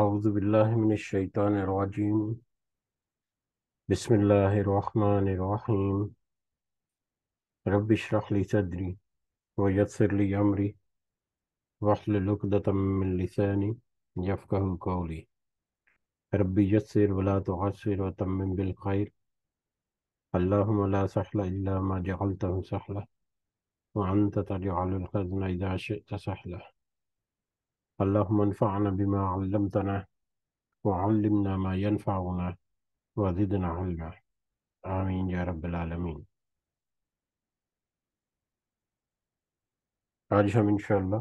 أعوذ بالله من الشيطان الرجيم بسم الله الرحمن الرحيم رب اشرح لي صدري ويسر لي أمري واحلل عقدة من لساني يفقه قولي رب يسر ولا تعسر وتمم بالخير اللهم لا سهل إلا ما جعلته سهلا وأنت تجعل الخزن إذا شئت سهلا اللهم انفعنا بما علمتنا وعلمنا ما ينفعنا وزدنا علما آمين يا رب العالمين आज हम इंशाल्लाह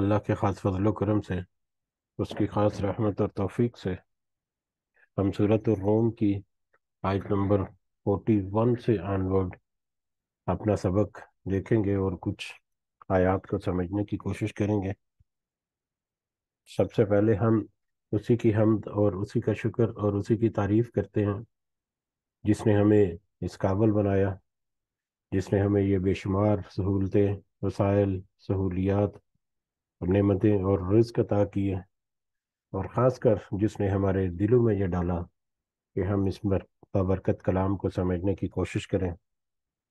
अल्लाह के ख़ास फजल करम से उसकी ख़ास रहमत और तौफीक से हम सूरत रोम की आयत नंबर फोर्टी वन से आनवर्ड अपना सबक देखेंगे और कुछ आयात को समझने की कोशिश करेंगे सबसे पहले हम उसी की हमद और उसी का शुक्र और उसी की तारीफ करते हैं जिसने हमें इस काबल बनाया जिसने हमें ये बेशुमार सहूलतें वसाइल सहूलियात नमतें और रिज्क अता किए और ख़ास कर जिसने हमारे दिलों में यह डाला कि हम इस बाबरकत कलाम को समझने की कोशिश करें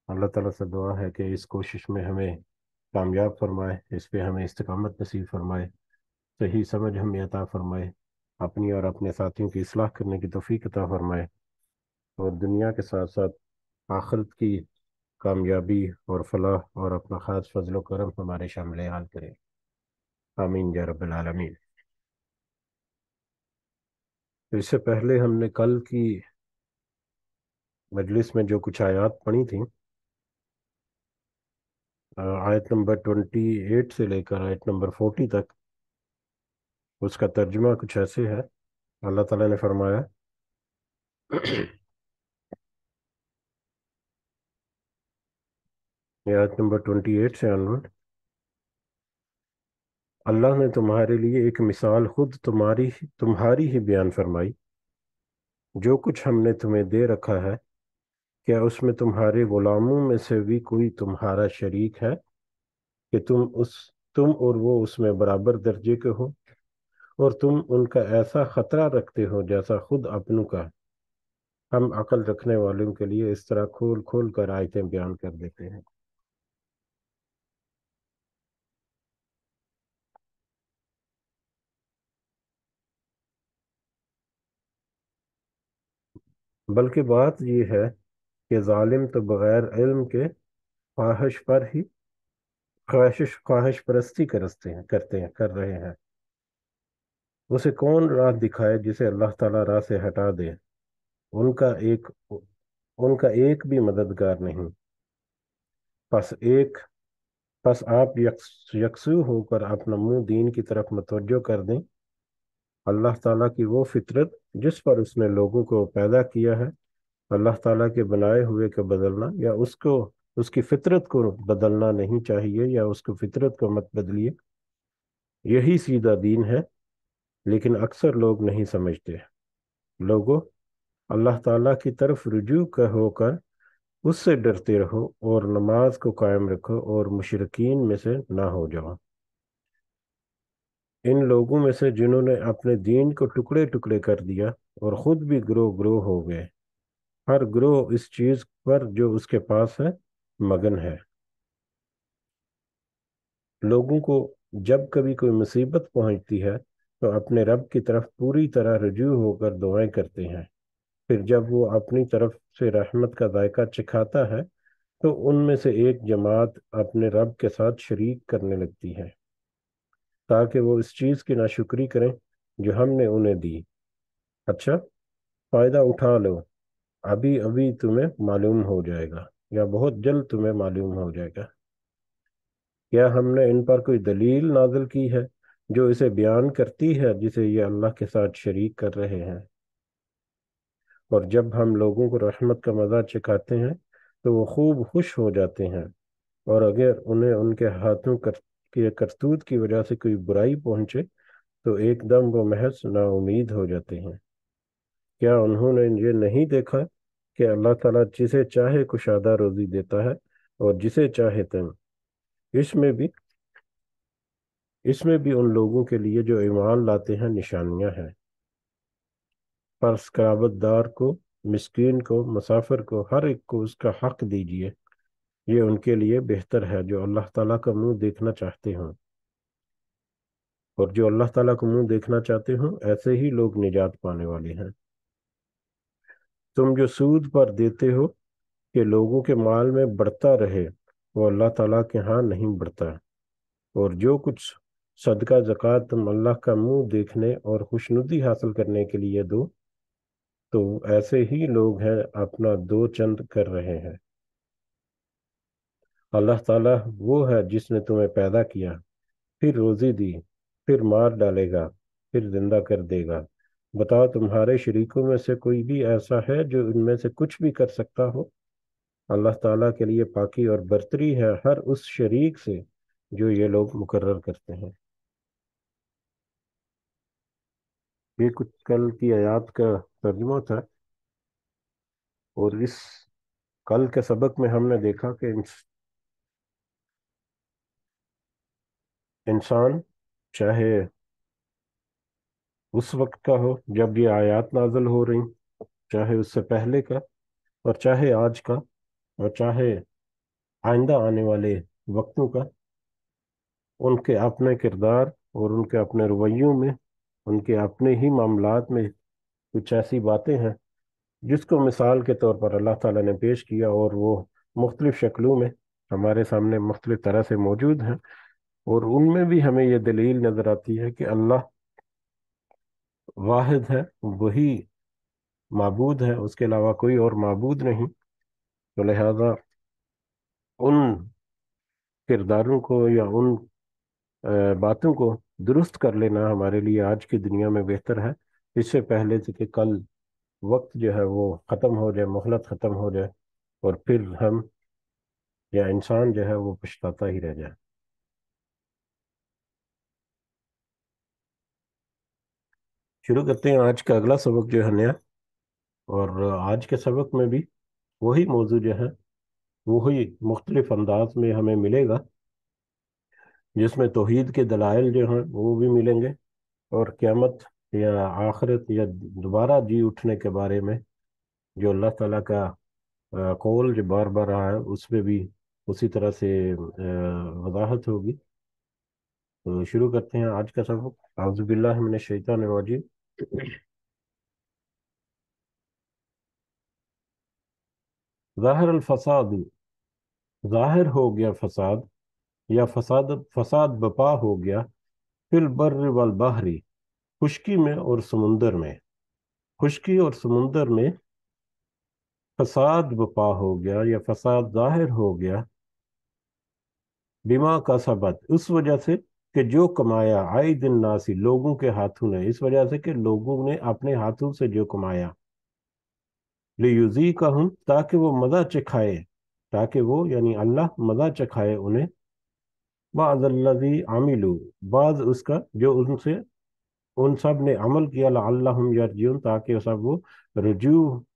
अल्लाह ताला से दुआ है कि इस कोशिश में हमें कामयाब फरमाए इस पर हमें इस्तकामत नसीब फरमाए सही समझ हमें अता फरमाए अपनी और अपने साथियों की असलाह करने की तोफ़ी अता फरमाए और दुनिया के साथ साथ आखरत की कामयाबी और फलाह और अपना ख़ास फजल करम हमारे शामिल हाल करें आमीन या रबालमीन तो इससे पहले हमने कल की मजलिस में जो कुछ आयात पढ़ी थी आयत नंबर ट्वेंटी एट से लेकर आयत नंबर फोर्टी तक उसका तर्जमा कुछ ऐसे है अल्लाह ताला ने फरमाया आयत नंबर ट्वेंटी एट से अनवर्ड अल्लाह ने तुम्हारे लिए एक मिसाल खुद तुम्हारी तुम्हारी ही बयान फरमाई जो कुछ हमने तुम्हें दे रखा है क्या उसमें तुम्हारे गुलामों में से भी कोई तुम्हारा शरीक है कि तुम उस तुम और वो उसमें बराबर दर्जे के हो और तुम उनका ऐसा खतरा रखते हो जैसा खुद अपनों का हम अकल रखने वालों के लिए इस तरह खोल खोल कर आयतें बयान कर देते हैं बल्कि बात यह है कि ालिम तो बग़ैर इल्म के ख्वाहिश पर ही ख्वाहिश ख्वाहिश परस्ती करते हैं करते हैं कर रहे हैं उसे कौन राह दिखाए जिसे अल्लाह ताला राह से हटा दे उनका एक उनका एक भी मददगार नहीं बस एक बस आप यकसू होकर अपना मुंह दीन की तरफ मतवजो कर दें अल्लाह ताला की वो फितरत जिस पर उसने लोगों को पैदा किया है अल्लाह ताला के बनाए हुए का बदलना या उसको उसकी फितरत को बदलना नहीं चाहिए या उसको फितरत को मत बदलिए यही सीधा दीन है लेकिन अक्सर लोग नहीं समझते लोगों अल्लाह ताला की तरफ रुजू कर होकर उससे डरते रहो और नमाज को कायम रखो और मुशरकिन में से ना हो जाओ इन लोगों में से जिन्होंने अपने दीन को टुकड़े टुकड़े कर दिया और ख़ुद भी ग्रो ग्रो हो गए हर ग्रोह इस चीज पर जो उसके पास है मगन है लोगों को जब कभी कोई मुसीबत पहुंचती है तो अपने रब की तरफ पूरी तरह रजू होकर दुआएं करते हैं फिर जब वो अपनी तरफ से रहमत का जायका चिखाता है तो उनमें से एक जमात अपने रब के साथ शरीक करने लगती है ताकि वो इस चीज़ की नाशुक्री करें जो हमने उन्हें दी अच्छा फ़ायदा उठा लो अभी अभी तुम्हें मालूम हो जाएगा या बहुत जल्द तुम्हें मालूम हो जाएगा क्या हमने इन पर कोई दलील नाजल की है जो इसे बयान करती है जिसे ये अल्लाह के साथ शरीक कर रहे हैं और जब हम लोगों को रहमत का मज़ा चखाते हैं तो वो खूब खुश हो जाते हैं और अगर उन्हें उनके हाथों कर के करतूत की वजह से कोई बुराई पहुंचे तो एकदम वो महज नाउमीद हो जाते हैं क्या उन्होंने ये नहीं देखा कि अल्लाह ताला जिसे चाहे कुशादा रोजी देता है और जिसे चाहे तंग इसमें भी इसमें भी उन लोगों के लिए जो ईमान लाते हैं निशानियां हैं पर स्क्राबतदार को मस्किन को मुसाफिर को हर एक को उसका हक दीजिए ये उनके लिए बेहतर है जो अल्लाह ताला का मुंह देखना चाहते हों और जो अल्लाह ताला का मुंह देखना चाहते हों ऐसे ही लोग निजात पाने वाले हैं तुम जो सूद पर देते हो कि लोगों के माल में बढ़ता रहे वो अल्लाह ताला के यहाँ नहीं बढ़ता और जो कुछ सदका जक़ात तुम अल्लाह का मुंह देखने और खुशनुदी हासिल करने के लिए दो तो ऐसे ही लोग हैं अपना दो चंद कर रहे हैं अल्लाह ताला वो है जिसने तुम्हें पैदा किया फिर रोज़ी दी फिर मार डालेगा फिर जिंदा कर देगा बताओ तुम्हारे शरीकों में से कोई भी ऐसा है जो इनमें से कुछ भी कर सकता हो अल्लाह ताला के लिए पाकि और बरतरी है हर उस शरीक से जो ये लोग मुकर्र करते हैं ये कुछ कल की आयात का तर्जमा था और इस कल के सबक में हमने देखा कि इंसान चाहे उस वक्त का हो जब ये आयात नाजल हो रही चाहे उससे पहले का और चाहे आज का और चाहे आइंदा आने वाले वक्तों का उनके अपने किरदार और उनके अपने रवैयों में उनके अपने ही मामला में कुछ ऐसी बातें हैं जिसको मिसाल के तौर पर अल्लाह ताला ने पेश किया और वो मुख्तलिफ शक्लों में हमारे सामने मुख्तलिफ तरह से मौजूद हैं और उनमें भी हमें ये दलील नज़र आती है कि अल्लाह वाहिद है वही मबूद है उसके अलावा कोई और मबूद नहीं तो लिहाजा उन किरदारों को या उन बातों को दुरुस्त कर लेना हमारे लिए आज की दुनिया में बेहतर है इससे पहले कि कल वक्त जो है वो ख़त्म हो जाए मोहलत ख़त्म हो जाए और फिर हम या इंसान जो है वो पछताता ही रह जाए शुरू करते हैं आज का अगला सबक जो है नया और आज के सबक में भी वही मौजू जो है वही मुख्तलिफ अंदाज में हमें मिलेगा जिसमें तोहद के दलाइल जो हैं वो भी मिलेंगे और क़्यामत या आखरत या दोबारा जी उठने के बारे में जो अल्लाह ताला का कौल जो बार बार आया उस पर भी उसी तरह से वजाहत होगी तो शुरू करते हैं आज का सबक आज़बिल्लाशैतानवाजी ज़ाहिर अलफसाद ज़ाहिर हो गया फसाद या फसाद फसाद बपा हो गया फिल बर्र वल बहरी खुशकी में और समुंदर में खुशकी और समुंदर में फसाद बपा हो गया या फसाद ज़ाहिर हो गया बीमा का सबत उस वजह से कि जो कमाया आए दिन नासी लोगों के हाथों ने इस वजह से कि लोगों ने अपने हाथों से जो कमाया लियुजी का हम ताकि वो मज़ा चखाए ताकि वो यानी अल्लाह मज़ा चखाए उन्हें बाज़ल्लि आमिलू बाज उसका जो उनसे उन सब ने अमल किया अल्लाह यर्जून ताकि सब वो रजू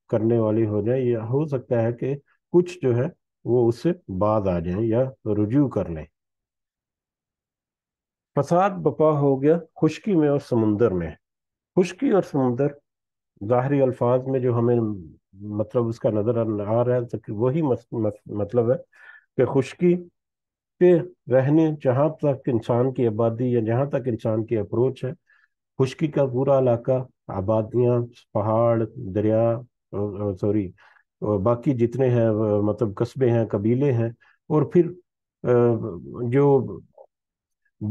करने वाली हो जाए या हो सकता है कि कुछ जो है वो उससे बाज आ जाए या रुजू कर लें फसाद बपा हो गया खुशकी में और समुंदर में खुशकी और समुंदर ज़ाहरी अल्फाज में जो हमें मतलब उसका नज़र आ रहा है तो वही मतलब है कि खुशकी के रहने जहाँ तक इंसान की आबादी या जहाँ तक इंसान की अप्रोच है खुशकी का पूरा इलाका आबादियाँ पहाड़ दरिया सॉरी बाकी जितने हैं मतलब कस्बे हैं कबीले हैं और फिर जो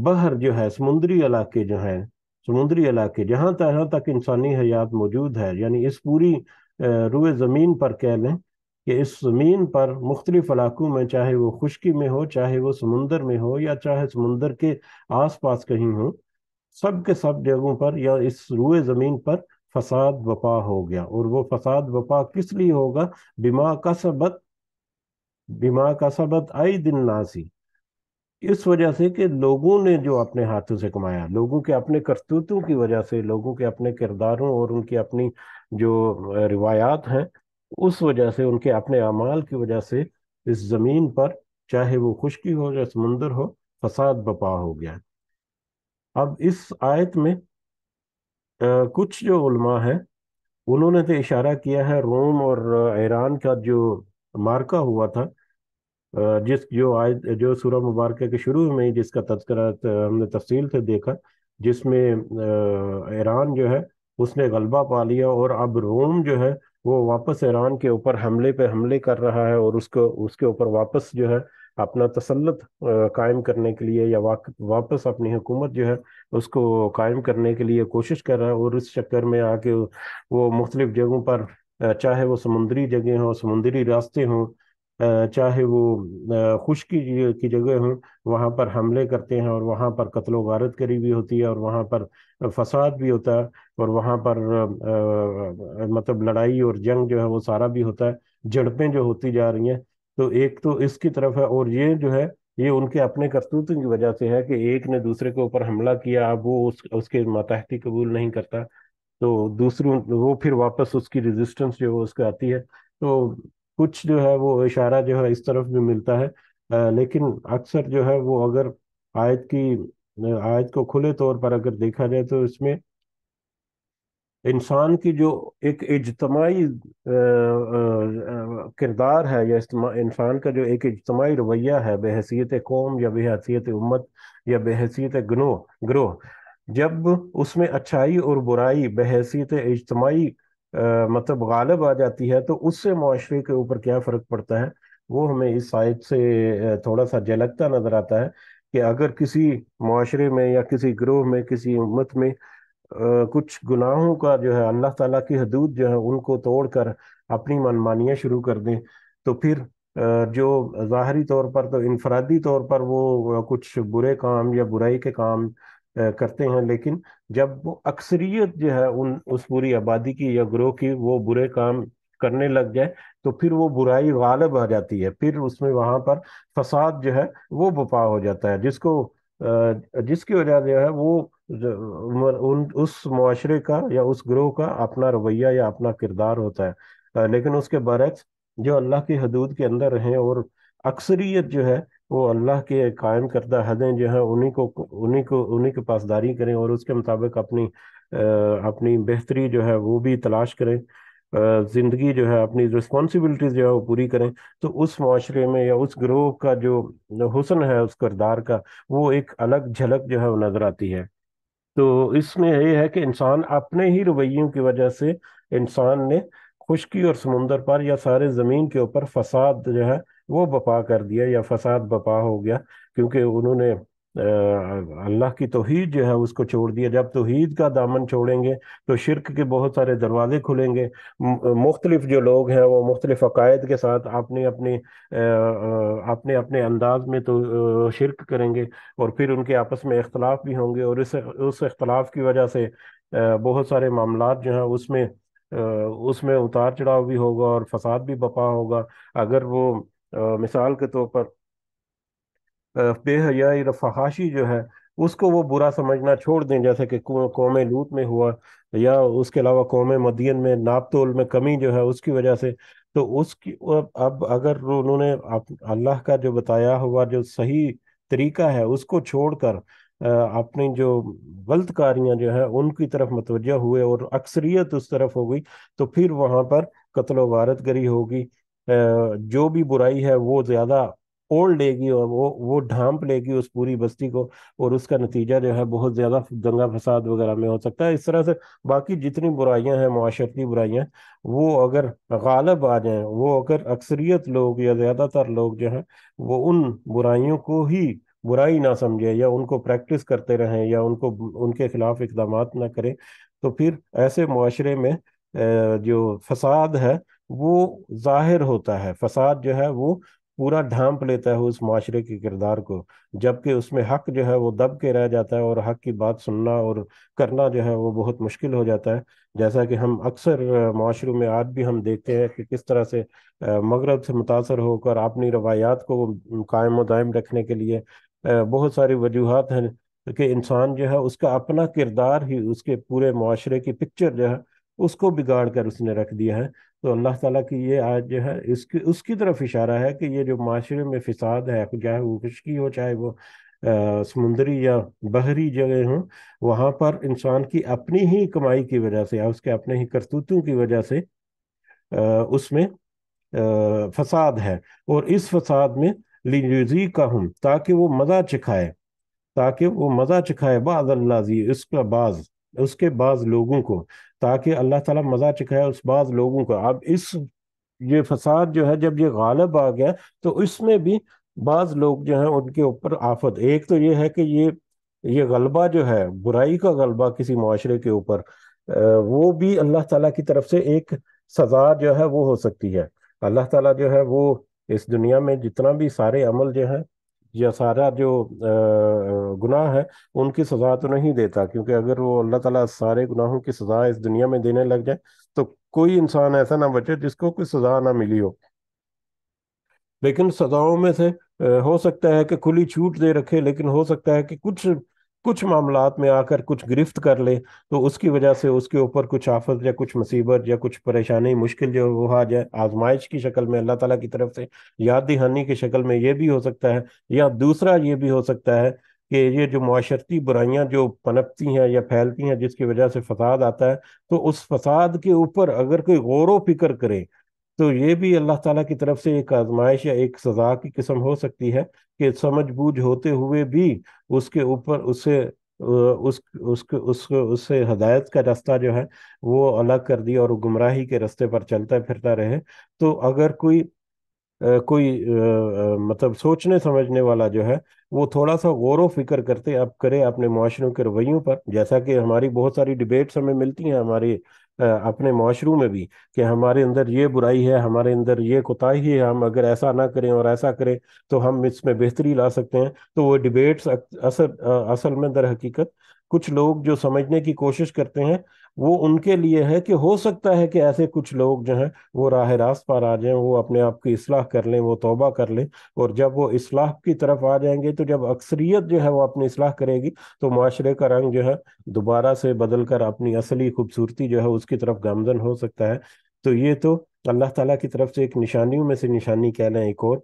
बहर जो है समुद्री इलाके जो हैं समुद्री इलाके जहाँ तहाँ तक इंसानी हयात मौजूद है यानी इस पूरी रुए ज़मीन पर कह लें कि इस ज़मीन पर मुख्तलिफ इलाकों में चाहे वो खुश्की में हो चाहे वो समुंदर में हो या चाहे समुंदर के आस पास कहीं हो सब के सब जगहों पर या इस रुए ज़मीन पर फसाद वपा हो गया और वो फसाद वपा किस लिए होगा बीमा का सबत बीमा का सबत आई दिन नासी इस वजह से कि लोगों ने जो अपने हाथों से कमाया लोगों के अपने करतूतों की वजह से लोगों के अपने किरदारों और उनकी अपनी जो रिवायात हैं उस वजह से उनके अपने अमाल की वजह से इस ज़मीन पर चाहे वो खुश्की हो या समुंदर हो फसाद बपा हो गया अब इस आयत में आ, कुछ जो उलमा है उन्होंने तो इशारा किया है रोम और ईरान का जो मार्का हुआ था जिस जो आज जो सूरह मुबारक के शुरू में ही जिसका तस्करा हमने तफसील से देखा जिसमें ईरान जो है उसने गलबा पा लिया और अब रोम जो है वो वापस ईरान के ऊपर हमले पे हमले कर रहा है और उसको उसके ऊपर वापस जो है अपना तसलत कायम करने के लिए या वापस अपनी हुकूमत जो है उसको कायम करने के लिए कोशिश कर रहा है और इस चक्कर में आके वो मुख्तलिफ जगहों पर चाहे वो समुंदरी जगह हो समुंदरी रास्ते हों चाहे वो खुश्की की जगह हो वहाँ पर हमले करते हैं और वहाँ पर कत्लो गारत करी भी होती है और वहाँ पर फसाद भी होता है और वहाँ पर आ, मतलब लड़ाई और जंग जो है वो सारा भी होता है झड़पें जो होती जा रही हैं तो एक तो इसकी तरफ है और ये जो है ये उनके अपने करतूत की वजह से है कि एक ने दूसरे के ऊपर हमला किया अब वो उस, उसके मातहती कबूल नहीं करता तो दूसरी वो फिर वापस उसकी रेजिस्टेंस जो है उसके आती है तो कुछ जो है वो इशारा जो है इस तरफ भी मिलता है आ, लेकिन अक्सर जो है वो अगर आयत की आयत को खुले तौर पर अगर देखा जाए तो इसमें इंसान की जो एक इजतमाही किरदार है या इंसान का जो एक इजतमाही रवैया है बेहसीत कौम या बेहसीत उम्मत या बेहसीत गनो ग्रोह जब उसमें अच्छाई और बुराई बहसीत इजतमाही आ, मतलब गालब आ जाती है तो उससे माशरे के ऊपर क्या फ़र्क पड़ता है वो हमें इस साइड से थोड़ा सा झलकता नज़र आता है कि अगर किसी माशरे में या किसी ग्रोह में किसी उम्मत में आ, कुछ गुनाहों का जो है अल्लाह ताला की हदूद जो है उनको तोड़कर अपनी मनमानियाँ शुरू कर दें तो फिर आ, जो ज़ाहरी तौर पर तो इनफरादी तौर पर वो कुछ बुरे काम या बुराई के काम करते हैं लेकिन जब वो अक्सरियत जो है उन उस पूरी आबादी की या ग्रोह की वो बुरे काम करने लग जाए तो फिर वो बुराई गालब आ जाती है फिर उसमें वहां पर फसाद जो है वो बपा हो जाता है जिसको जिसकी वजह जो है वो उन उस माशरे का या उस ग्रोह का अपना रवैया या अपना किरदार होता है लेकिन उसके बरक्स जो अल्लाह की हदूद के अंदर रहें और अक्सरियत जो है वो अल्लाह के कायम करदा हदें जो है उन्हीं को उन्हीं को उन्हीं के पासदारी करें और उसके मुताबिक अपनी अपनी बेहतरी जो है वो भी तलाश करें ज़िंदगी जो है अपनी रिस्पॉन्सिबिलिटीज़ जो है वो पूरी करें तो उस माशरे में या उस ग्रोह का जो हुसन है उस करदार का वो एक अलग झलक जो है वो नज़र आती है तो इसमें यह है कि इंसान अपने ही रवैयों की वजह से इंसान ने खुशकी और समुंदर पर या सारे ज़मीन के ऊपर फसाद जो है वो बपा कर दिया या फसाद बपा हो गया क्योंकि उन्होंने अल्लाह की तोहीद जो है उसको छोड़ दिया जब तोहीद का दामन छोड़ेंगे तो शिरक के बहुत सारे दरवाजे खुलेंगे मुख्तलिफ जो लोग हैं वो मुख्तलिफ अकायद के साथ अपने अपने अपने अपने अंदाज में तो शिरक करेंगे और फिर उनके आपस में इख्तलाफ भी होंगे और इस उस इख्तलाफ की वजह से बहुत सारे मामला जो हैं उसमें उसमें उतार चढ़ाव भी होगा और फसाद भी बपा होगा अगर वो मिसाल के तौर पर बेहया फहाशी जो है उसको वो बुरा समझना छोड़ दें जैसे कि कौम लूट में हुआ या उसके अलावा कौम मदियन में नाप तोल में कमी जो है उसकी वजह से तो उसकी अब अगर उन्होंने अल्लाह का जो बताया हुआ जो सही तरीका है उसको छोड़कर अपनी जो गलत कारियां जो है उनकी तरफ मतवजा हुए और अक्सरियत उस तरफ हो गई तो फिर वहां पर कत्लो वारत गरी होगी जो भी बुराई है वो ज़्यादा ओढ़ लेगी और वो वो ढांप लेगी उस पूरी बस्ती को और उसका नतीजा जो है बहुत ज़्यादा दंगा फसाद वगैरह में हो सकता है इस तरह से बाकी जितनी बुराइयां हैं माशरती बुराइयां वो अगर गालब आ जाए वो अगर अक्सरियत लोग या ज़्यादातर लोग जो हैं वो उन बुराइयों को ही बुराई ना समझे या उनको प्रैक्टिस करते रहें या उनको उनके खिलाफ इकदाम ना करें तो फिर ऐसे माशरे में जो फसाद है वो जाहिर होता है फसाद जो है वो पूरा ढांप लेता है उस माशरे के किरदार को जबकि उसमें हक जो है वो दब के रह जाता है और हक की बात सुनना और करना जो है वो बहुत मुश्किल हो जाता है जैसा कि हम अक्सर माशरों में आज भी हम देखते हैं कि किस तरह से मगरब से मुतासर होकर अपनी रवायात को कायम दायम रखने के लिए बहुत सारी वजूहत हैं कि इंसान जो है उसका अपना किरदार ही उसके पूरे माशरे की पिक्चर जो है उसको बिगाड़ कर उसने रख दिया है तो अल्लाह ताला की ये आज जो है इसकी उसकी तरफ इशारा है कि ये जो माशरे में फिसाद है चाहे वो खुशकी हो चाहे वो आ, समुंदरी या बहरी जगह हो वहाँ पर इंसान की अपनी ही कमाई की वजह से या उसके अपने ही करतूतों की वजह से आ, उसमें आ, फसाद है और इस फसाद में लिजी का हम ताकि वो मज़ा चखाए ताकि वो मज़ा चखाए बाज अल्लाजी उसका बाज़ उसके बाज़ लोगों को ताकि अल्लाह ताला मज़ा चखाए उस बाद लोगों का अब इस ये फसाद जो है जब ये गालब आ गया तो इसमें भी बाज़ लोग जो हैं उनके ऊपर आफत एक तो ये है कि ये ये गलबा जो है बुराई का गलबा किसी माशरे के ऊपर वो भी अल्लाह ताला की तरफ से एक सज़ा जो है वो हो सकती है अल्लाह ताला जो है वो इस दुनिया में जितना भी सारे अमल जो हैं या सारा जो गुनाह है उनकी सज़ा तो नहीं देता क्योंकि अगर वो अल्लाह ताला सारे गुनाहों की सज़ा इस दुनिया में देने लग जाए तो कोई इंसान ऐसा ना बचे जिसको कोई सज़ा ना मिली हो लेकिन सज़ाओं में से हो सकता है कि खुली छूट दे रखे लेकिन हो सकता है कि कुछ कुछ मामला में आकर कुछ गिरफ्त कर ले तो उसकी वजह से उसके ऊपर कुछ आफत या कुछ मुसीबत या कुछ परेशानी मुश्किल जो वो आ जाए आजमाइश की शक्ल में अल्लाह ताला की तरफ से याद दहानी की शक्ल में ये भी हो सकता है या दूसरा ये भी हो सकता है कि ये जो माशरती बुराइयां जो पनपती हैं या फैलती हैं जिसकी वजह से फसाद आता है तो उस फसाद के ऊपर अगर कोई गौर व फिक्र करे तो ये भी अल्लाह ताला की तरफ से एक आजमाइश या एक सजा की किस्म हो सकती है कि समझ बूझ होते हुए भी उसके ऊपर उसे उस उसके उसको उससे हदायत का रास्ता जो है वो अलग कर दिया और गुमराही के रास्ते पर चलता फिरता रहे तो अगर कोई कोई मतलब सोचने समझने वाला जो है वो थोड़ा सा गौर फिक्र करते आप करें अपने माशरों के रवैयों पर जैसा कि हमारी बहुत सारी डिबेट्स हमें मिलती हैं हमारी अपने माशरू में भी कि हमारे अंदर ये बुराई है हमारे अंदर ये कोताही है हम अगर ऐसा ना करें और ऐसा करें तो हम इसमें बेहतरी ला सकते हैं तो वो डिबेट्स असल असल में दर हकीकत कुछ लोग जो समझने की कोशिश करते हैं वो उनके लिए है कि हो सकता है कि ऐसे कुछ लोग जो हैं वो राह रास्त पर आ जाएं वो अपने आप की इसलाह कर लें वो तौबा कर लें और जब वो इसलाह की तरफ आ जाएंगे तो जब अक्सरियत जो है वो अपनी इसलाह करेगी तो माशरे का रंग जो है दोबारा से बदल कर अपनी असली खूबसूरती जो है उसकी तरफ गामजन हो सकता है तो ये तो अल्लाह ताला की तरफ से एक निशानियों में से निशानी कह लें एक और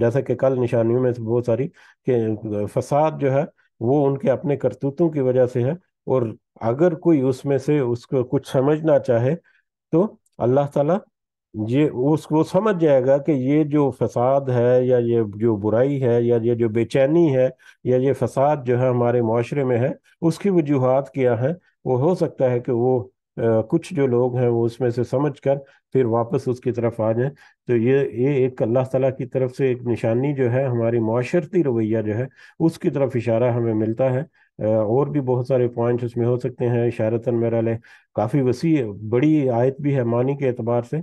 जैसा कि कल निशानियों में बहुत सारी कि फसाद जो है वो उनके अपने करतूतों की वजह से है और अगर कोई उसमें से उसको कुछ समझना चाहे तो अल्लाह ताला ये उसको समझ जाएगा कि ये जो फसाद है या ये जो बुराई है या ये जो बेचैनी है या ये फसाद जो है हमारे माशरे में है उसकी वजूहत क्या है वो हो सकता है कि वो कुछ जो लोग हैं वो उसमें से समझ कर फिर वापस उसकी तरफ आ जाएं तो ये ये एक अल्लाह ताला की तरफ से एक निशानी जो है हमारी माशरती रवैया जो है उसकी तरफ इशारा हमें मिलता है और भी बहुत सारे पॉइंट्स उसमें हो सकते हैं इशारतन मेरा ले काफ़ी वसी बड़ी आयत भी है मानी के अतबार से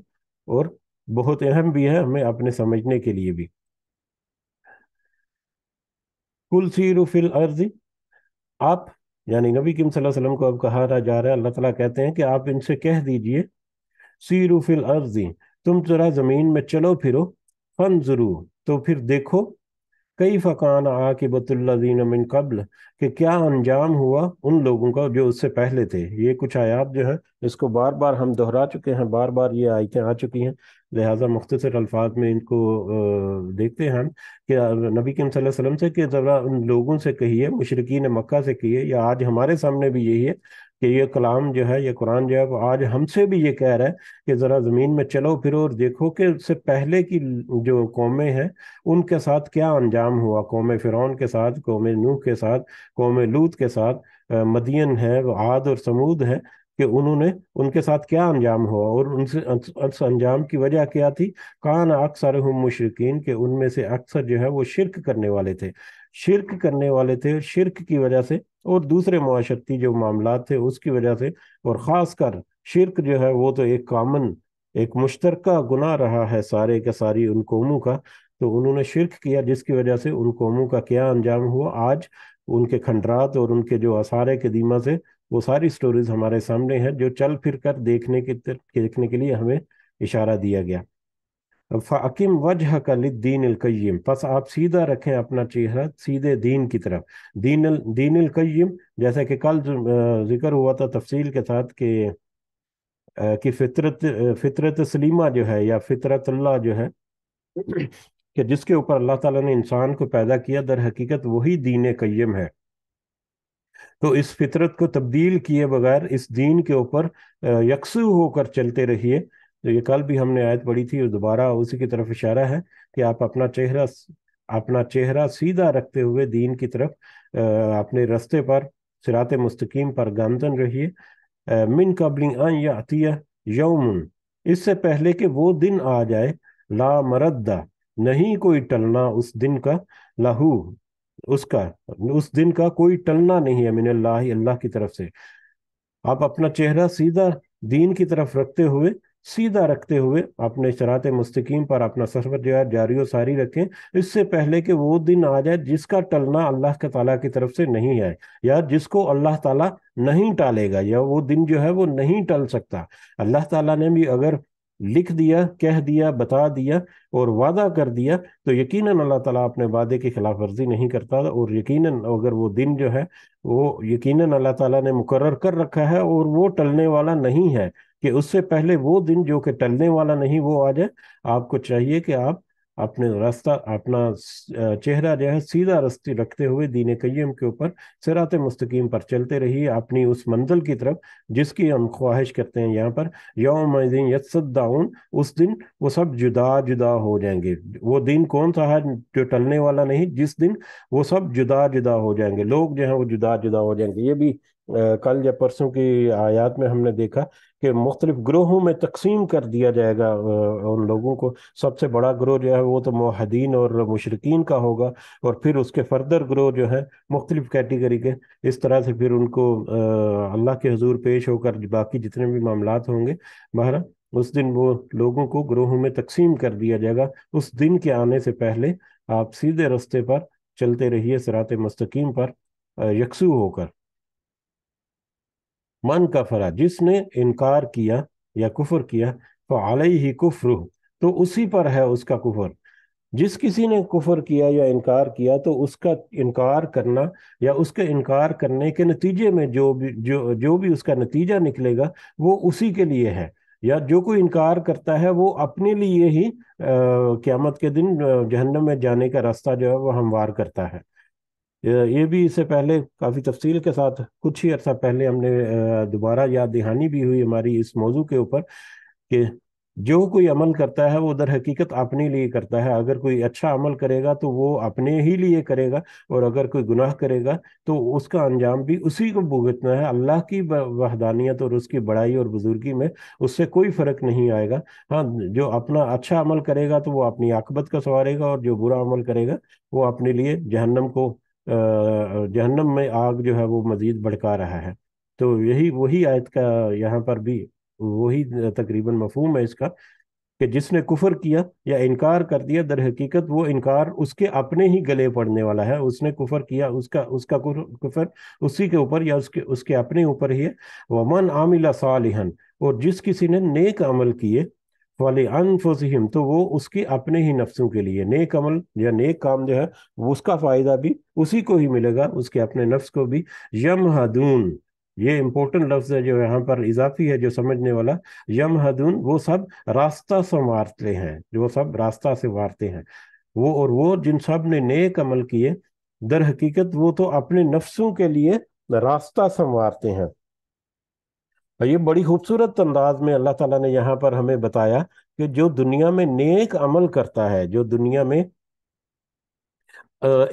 और बहुत अहम भी है हमें अपने समझने के लिए भी कुल रुफिल अर्जी आप यानी नबी किम वसल्लम को अब कहा जा रहा है अल्लाह ताला कहते हैं कि आप इनसे कह दीजिए सीरू फिल अर्जी तुम जरा ज़मीन में चलो फिरो फन ज़रू तो फिर देखो कई फ़कान आकिबतुल्लिन मिन कबल कि क्या अंजाम हुआ उन लोगों का जो उससे पहले थे ये कुछ आयात जो हैं इसको बार बार हम दोहरा चुके हैं बार बार ये आयतें आ चुकी हैं लिहाजा मुख्तर अल्फाज में इनको देखते हैं कि नबी के वसल्लम से कि ज़रा उन लोगों से कहिए मशरकिन मक्का से कहिए या आज हमारे सामने भी यही है कि ये कलाम जो है ये कुरान जो है वो आज हमसे भी ये कह रहा है कि ज़रा ज़मीन में चलो फिरो और देखो कि उससे पहले की जो कौमें हैं उनके साथ क्या अंजाम हुआ कौम फ़िरौन के साथ कौम नूह के साथ कौम लूत के साथ मदियन है आद और समूद हैं कि उन्होंने उनके साथ क्या अंजाम हुआ और उनसे उस अंजाम की वजह क्या थी कान अक्सर हम मुशरकिन के उनमें से अक्सर जो है वो शिरक करने वाले थे शिरक करने वाले थे शिरक की वजह से और दूसरे माशरती जो मामला थे उसकी वजह से और ख़ास कर शिरक जो है वो तो एक कामन एक मुश्तरक गुना रहा है सारे के सारी उन कौमों का तो उन्होंने शिरक किया जिसकी वजह से उन कौमों का क्या अंजाम हुआ आज उनके खंडरात और उनके जो के दीमा से वो सारी स्टोरीज हमारे सामने हैं जो चल फिर कर देखने के देखने के लिए हमें इशारा दिया गया फ़ाकिम वजह का दीन कय्यम बस आप सीधा रखें अपना चेहरा सीधे दीन की तरफ दीन दीन कय्यम जैसा कि कल जिक्र हुआ था तफसील के साथ कि कि फितरत फितरत सलीमा जो है या फितरत अल्लाह जो है कि जिसके ऊपर अल्लाह ताला ने इंसान को पैदा किया दर हकीकत वही दीन कयम है तो इस फितरत को तब्दील किए बगैर इस दीन के ऊपर यकसू होकर चलते रहिए जो ये कल भी हमने आयत पढ़ी थी और दोबारा उसी की तरफ इशारा है कि आप अपना चेहरा अपना चेहरा सीधा रखते हुए दीन की तरफ अपने रस्ते पर सिरात मुस्तकीम पर गंदन रहिए मिन कबलिंग या अतिया यौमन इससे पहले कि वो दिन आ जाए ला मरदा नहीं कोई टलना उस दिन का लाहू उसका उस दिन का कोई टलना नहीं है मिन अल्लाह अल्लाह की तरफ से आप अपना चेहरा सीधा दीन की तरफ रखते हुए सीधा रखते हुए अपने शरात मुस्तकीम पर अपना सफर जो है जारी और सारी रखें इससे पहले कि वो दिन आ जाए जिसका टलना अल्लाह के ताला की तरफ से नहीं है या जिसको अल्लाह ताला नहीं टालेगा या वो दिन जो है वो नहीं टल सकता अल्लाह ताला ने भी अगर लिख दिया कह दिया बता दिया और वादा कर दिया तो यकीनन अल्लाह ताला अपने वादे की खिलाफ वर्जी नहीं करता और यकीनन अगर वो दिन जो है वो यकीनन अल्लाह ताला ने मुकर कर रखा है और वो टलने वाला नहीं है कि उससे पहले वो दिन जो कि टलने वाला नहीं वो आ जाए आपको चाहिए कि आप अपने रास्ता अपना चेहरा जो है सीधा रस्ते रखते हुए दीन कयम के ऊपर सिरात मुस्तकीम पर चलते रहिए अपनी उस मंजिल की तरफ जिसकी हम ख्वाहिश करते हैं यहाँ पर यौम दिन यसदाउन उस दिन वो सब जुदा जुदा हो जाएंगे वो दिन कौन सा है जो टलने वाला नहीं जिस दिन वो सब जुदा जुदा हो जाएंगे लोग जो है वो जुदा जुदा हो जाएंगे ये भी कल या परसों की आयात में हमने देखा कि मुख्तलिफ ग्रोहों में तकसीम कर दिया जाएगा उन लोगों को सबसे बड़ा ग्रोह जो है वो तो माहदीन और मशरकिन का होगा और फिर उसके फर्दर ग्रोह जो है मुख्तलिफ कैटेगरी के इस तरह से फिर उनको अल्लाह के हजूर पेश होकर बाकी जितने भी मामला होंगे बहर उस दिन वो लोगों को ग्रोहों में तकसीम कर दिया जाएगा उस दिन के आने से पहले आप सीधे रस्ते पर चलते रहिए सरात मस्तकीम पर यकसू होकर मन कफरा जिसने इनकार किया या कुफर किया तो आलई ही कुफर तो उसी पर है उसका कुफर जिस किसी ने कुफर किया या इनकार किया तो उसका इनकार करना या उसके इनकार करने के नतीजे में जो भी जो जो भी उसका नतीजा निकलेगा वो उसी के लिए है या जो कोई इनकार करता है वो अपने लिए ही क्यामत के दिन जहन्नम में जाने का रास्ता जो है वो हमवार करता है ये भी इससे पहले काफ़ी तफसील के साथ कुछ ही अर्सा पहले हमने दोबारा याद दहानी भी हुई हमारी इस मौजू के ऊपर कि जो कोई अमल करता है वो दर हकीकत अपने लिए करता है अगर कोई अच्छा अमल करेगा तो वो अपने ही लिए करेगा और अगर कोई गुनाह करेगा तो उसका अंजाम भी उसी को भुगतना है अल्लाह की वहदानियत और उसकी बड़ाई और बुजुर्गी में उससे कोई फ़र्क नहीं आएगा हाँ जो अपना अच्छा अमल करेगा तो वो अपनी आकबत का संवारेगा और जो बुरा अमल करेगा वो अपने लिए जहन्नम को जहन्नम में आग जो है वो मज़ीद भड़का रहा है तो यही वही आयत का यहाँ पर भी वही तकरीबन मफहम है इसका कि जिसने कुफर किया या इनकार कर दिया दर हकीकत वो इनकार उसके अपने ही गले पड़ने वाला है उसने कुफर किया उसका उसका कुफर उसी के ऊपर या उसके उसके अपने ऊपर ही है वमन आमिला सालिहन और जिस किसी ने नेक अमल किए वाली अनफुसहिम तो वो उसकी अपने ही नफ्सों के लिए नेक अमल या नेक काम जो है वो उसका फ़ायदा भी उसी को ही मिलेगा उसके अपने नफ्स को भी यम हदून ये इम्पोर्टेंट लफ्ज़ है जो यहाँ पर इजाफी है जो समझने वाला यम हदून वो सब रास्ता संवारते हैं जो सब रास्ता से वारते हैं वो और वो जिन सब ने नेक अमल किए दर हकीकत वो तो अपने नफ्सों के लिए रास्ता संवारते हैं ये बड़ी खूबसूरत अंदाज में अल्लाह ताला ने यहाँ पर हमें बताया कि जो दुनिया में नेक अमल करता है जो दुनिया में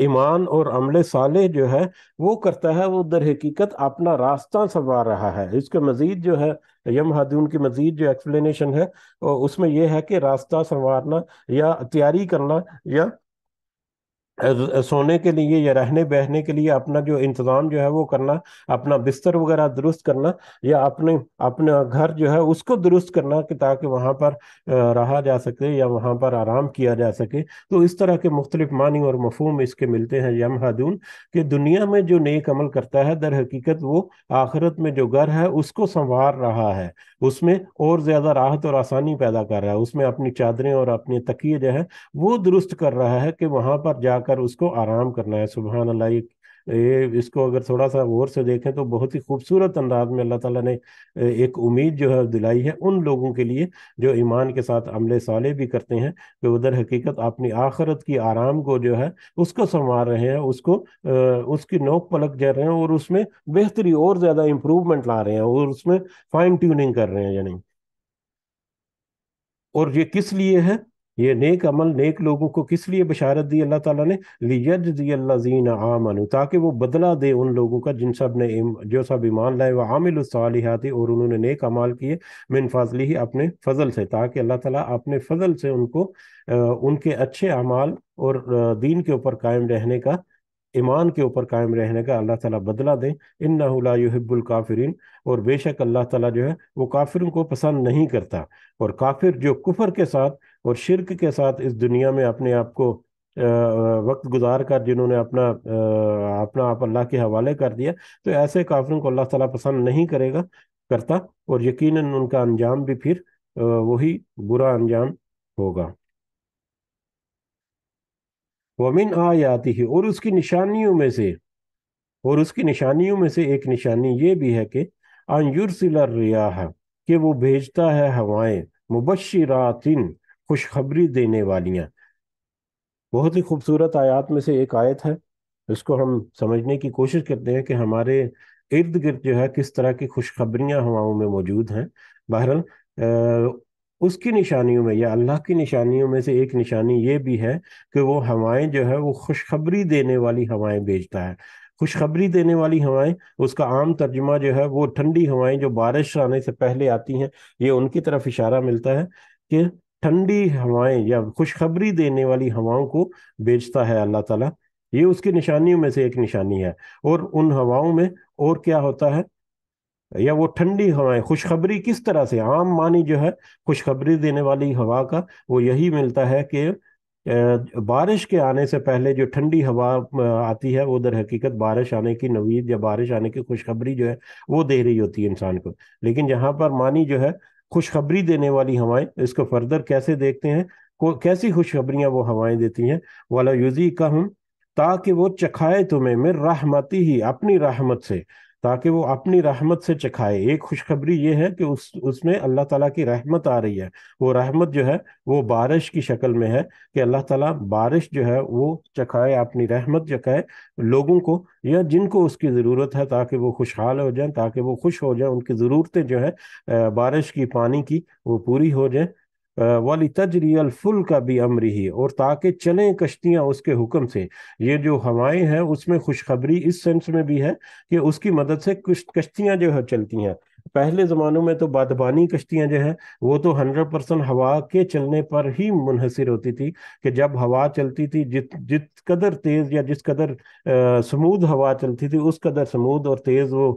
ईमान और अमल साले जो है वो करता है वो दर हकीकत अपना रास्ता संवार रहा है इसके मज़ीद जो है यम हादून की मज़ीद जो एक्सप्लेनेशन है उसमें यह है कि रास्ता संवारना या तैयारी करना या सोने के लिए या रहने बहने के लिए अपना जो इंतज़ाम जो है वो करना अपना बिस्तर वगैरह दुरुस्त करना या अपने अपना घर जो है उसको दुरुस्त करना कि ताकि वहाँ पर रहा जा सके या वहाँ पर आराम किया जा सके तो इस तरह के मुख्तलिफ मानी और मफहम इसके मिलते हैं यम हदून कि दुनिया में जो नेक अमल करता है दर हकीकत वो आखिरत में जो घर है उसको संवार रहा है उसमें और ज़्यादा राहत और आसानी पैदा कर रहा है उसमें अपनी चादरें और अपने तकिए जो है वो दुरुस्त कर रहा है कि वहाँ पर जाकर लगाकर उसको आराम करना है सुबह अल्लाह ये इसको अगर थोड़ा सा गौर से देखें तो बहुत ही खूबसूरत अंदाज में अल्लाह ताला ने एक उम्मीद जो है दिलाई है उन लोगों के लिए जो ईमान के साथ अमले साले भी करते हैं कि उधर हकीकत अपनी आखरत की आराम को जो है उसको संवार रहे हैं उसको उसकी नोक पलक जा रहे हैं और उसमें बेहतरी और ज़्यादा इम्प्रूवमेंट ला रहे हैं और उसमें फाइन ट्यूनिंग कर रहे हैं यानी और ये किस लिए है ये नेक अमल नेक लोगों को किस लिए बशारत दी अल्लाह ताला ने लियज दी अल्लाजीन आमन ताकि वो बदला दे उन लोगों का जिन सब ने जो सब ईमान लाए वह आमिल सालिहाती और उन्होंने नेक अमाल किए मिन फाजली ही अपने फजल से ताकि अल्लाह ताला अपने फजल से उनको उनके अच्छे अमाल और दीन के ऊपर कायम रहने का ईमान के ऊपर कायम रहने का अल्लाह ताला बदला दें इन नहब्बुल काफिरीन और बेशक अल्लाह ताला जो है वो काफिरों को पसंद नहीं करता और काफिर जो कुफर के साथ और शिरक के साथ इस दुनिया में अपने आप को वक्त गुजार कर जिन्होंने अपना अपना आप अल्लाह के हवाले कर दिया तो ऐसे काफिरों को अल्लाह ताला पसंद नहीं करेगा करता और यकीनन उनका अंजाम भी फिर वही बुरा अंजाम होगा वमिन आयाती है और उसकी निशानियों में से और उसकी निशानियों में से एक निशानी ये भी है कि रिया है कि वो भेजता है हवाएं मुबशरातिन खुशखबरी देने वालियाँ बहुत ही खूबसूरत आयात में से एक आयत है इसको हम समझने की कोशिश करते हैं कि हमारे इर्द गिर्द जो है किस तरह की खुशखबरियाँ हवाओं में मौजूद हैं बहरहाल उसकी निशानियों में या अल्लाह की निशानियों में से एक निशानी ये भी है कि वो हवाएं जो है वो खुशखबरी देने वाली हवाएं भेजता है खुशखबरी देने वाली हवाएं उसका आम तर्जमा जो है वो ठंडी हवाएं जो बारिश आने से पहले आती हैं ये उनकी तरफ इशारा मिलता है कि ठंडी हवाएं या खुशखबरी देने वाली हवाओं को बेचता है अल्लाह ताला ये उसकी निशानियों में से एक निशानी है और उन हवाओं में और क्या होता है या वो ठंडी हवाएं खुशखबरी किस तरह से आम मानी जो है खुशखबरी देने वाली हवा का वो यही मिलता है कि बारिश के आने से पहले जो ठंडी हवा आती है वो दर हकीकत बारिश आने की नवीद या बारिश आने की खुशखबरी जो है वो दे रही होती है इंसान को लेकिन यहाँ पर मानी जो है खुशखबरी देने वाली हवाएं इसको फर्दर कैसे देखते हैं को कैसी खुशखबरियां वो हवाएं देती हैं वाला युजी का हम ताकि वो चखाए तुम्हें मेर रहमती ही अपनी रहमत से ताकि वो अपनी रहमत से चखाए एक खुशखबरी ये है कि उस उसमें अल्लाह ताला की रहमत आ रही है वो रहमत जो है वो बारिश की शक्ल में है कि अल्लाह ताला बारिश जो है वो चखाए अपनी रहमत चखाए लोगों को या जिनको उसकी ज़रूरत है ताकि वो खुशहाल हो जाए ताकि वो खुश हो जाए उनकी ज़रूरतें जो है बारिश की पानी की वो पूरी हो जाए वाली तजरियल फुल का भी अमर ही और ताकि चलें कश्तियाँ उसके हुक्म से ये जो हवाएं हैं उसमें खुशखबरी इस सेंस में भी है कि उसकी मदद से कुछ कश्तियाँ जो है चलती हैं पहले ज़मानों में तो बादबानी कश्तियाँ जो है वो तो हंड्रेड परसेंट हवा के चलने पर ही मुनहसर होती थी कि जब हवा चलती थी जित जित कदर तेज़ या जिस कदर स्मूद हवा चलती थी उस कदर समूद और तेज़ वो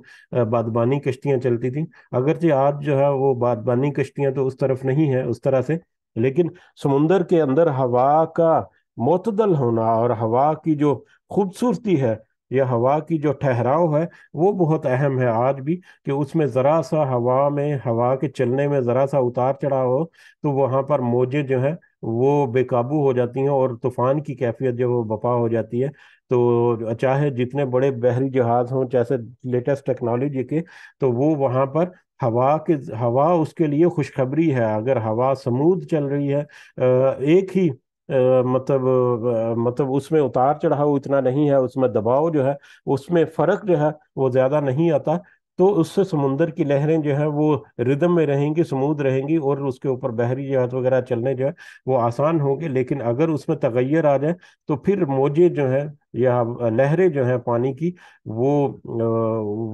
बादबानी कश्तियाँ चलती थी अगरचे आज जो है वो बादबानी कश्तियाँ तो उस तरफ नहीं है उस तरह से लेकिन समुंदर के अंदर हवा का मतदल होना और हवा की जो खूबसूरती है या हवा की जो ठहराव है वो बहुत अहम है आज भी कि उसमें ज़रा सा हवा में हवा के चलने में ज़रा सा उतार चढ़ाव हो तो वहाँ पर मोजे जो हैं वो बेकाबू हो जाती हैं और तूफ़ान की कैफियत जो वो बपा हो जाती है तो चाहे जितने बड़े बहरी जहाज हों जैसे लेटेस्ट टेक्नोलॉजी के तो वो वहाँ पर हवा के हवा उसके लिए खुशखबरी है अगर हवा समूद चल रही है एक ही मतलब मतलब उसमें उतार चढ़ाव इतना नहीं है उसमें दबाव जो है उसमें फर्क जो है वो ज्यादा नहीं आता तो उससे समुंदर की लहरें जो है वो रिदम में रहेंगी समूद रहेंगी और उसके ऊपर बहरी जहाज वगैरह चलने जो है वो आसान होंगे लेकिन अगर उसमें तगैर आ जाए तो फिर मोजे जो है या लहरें जो हैं पानी की वो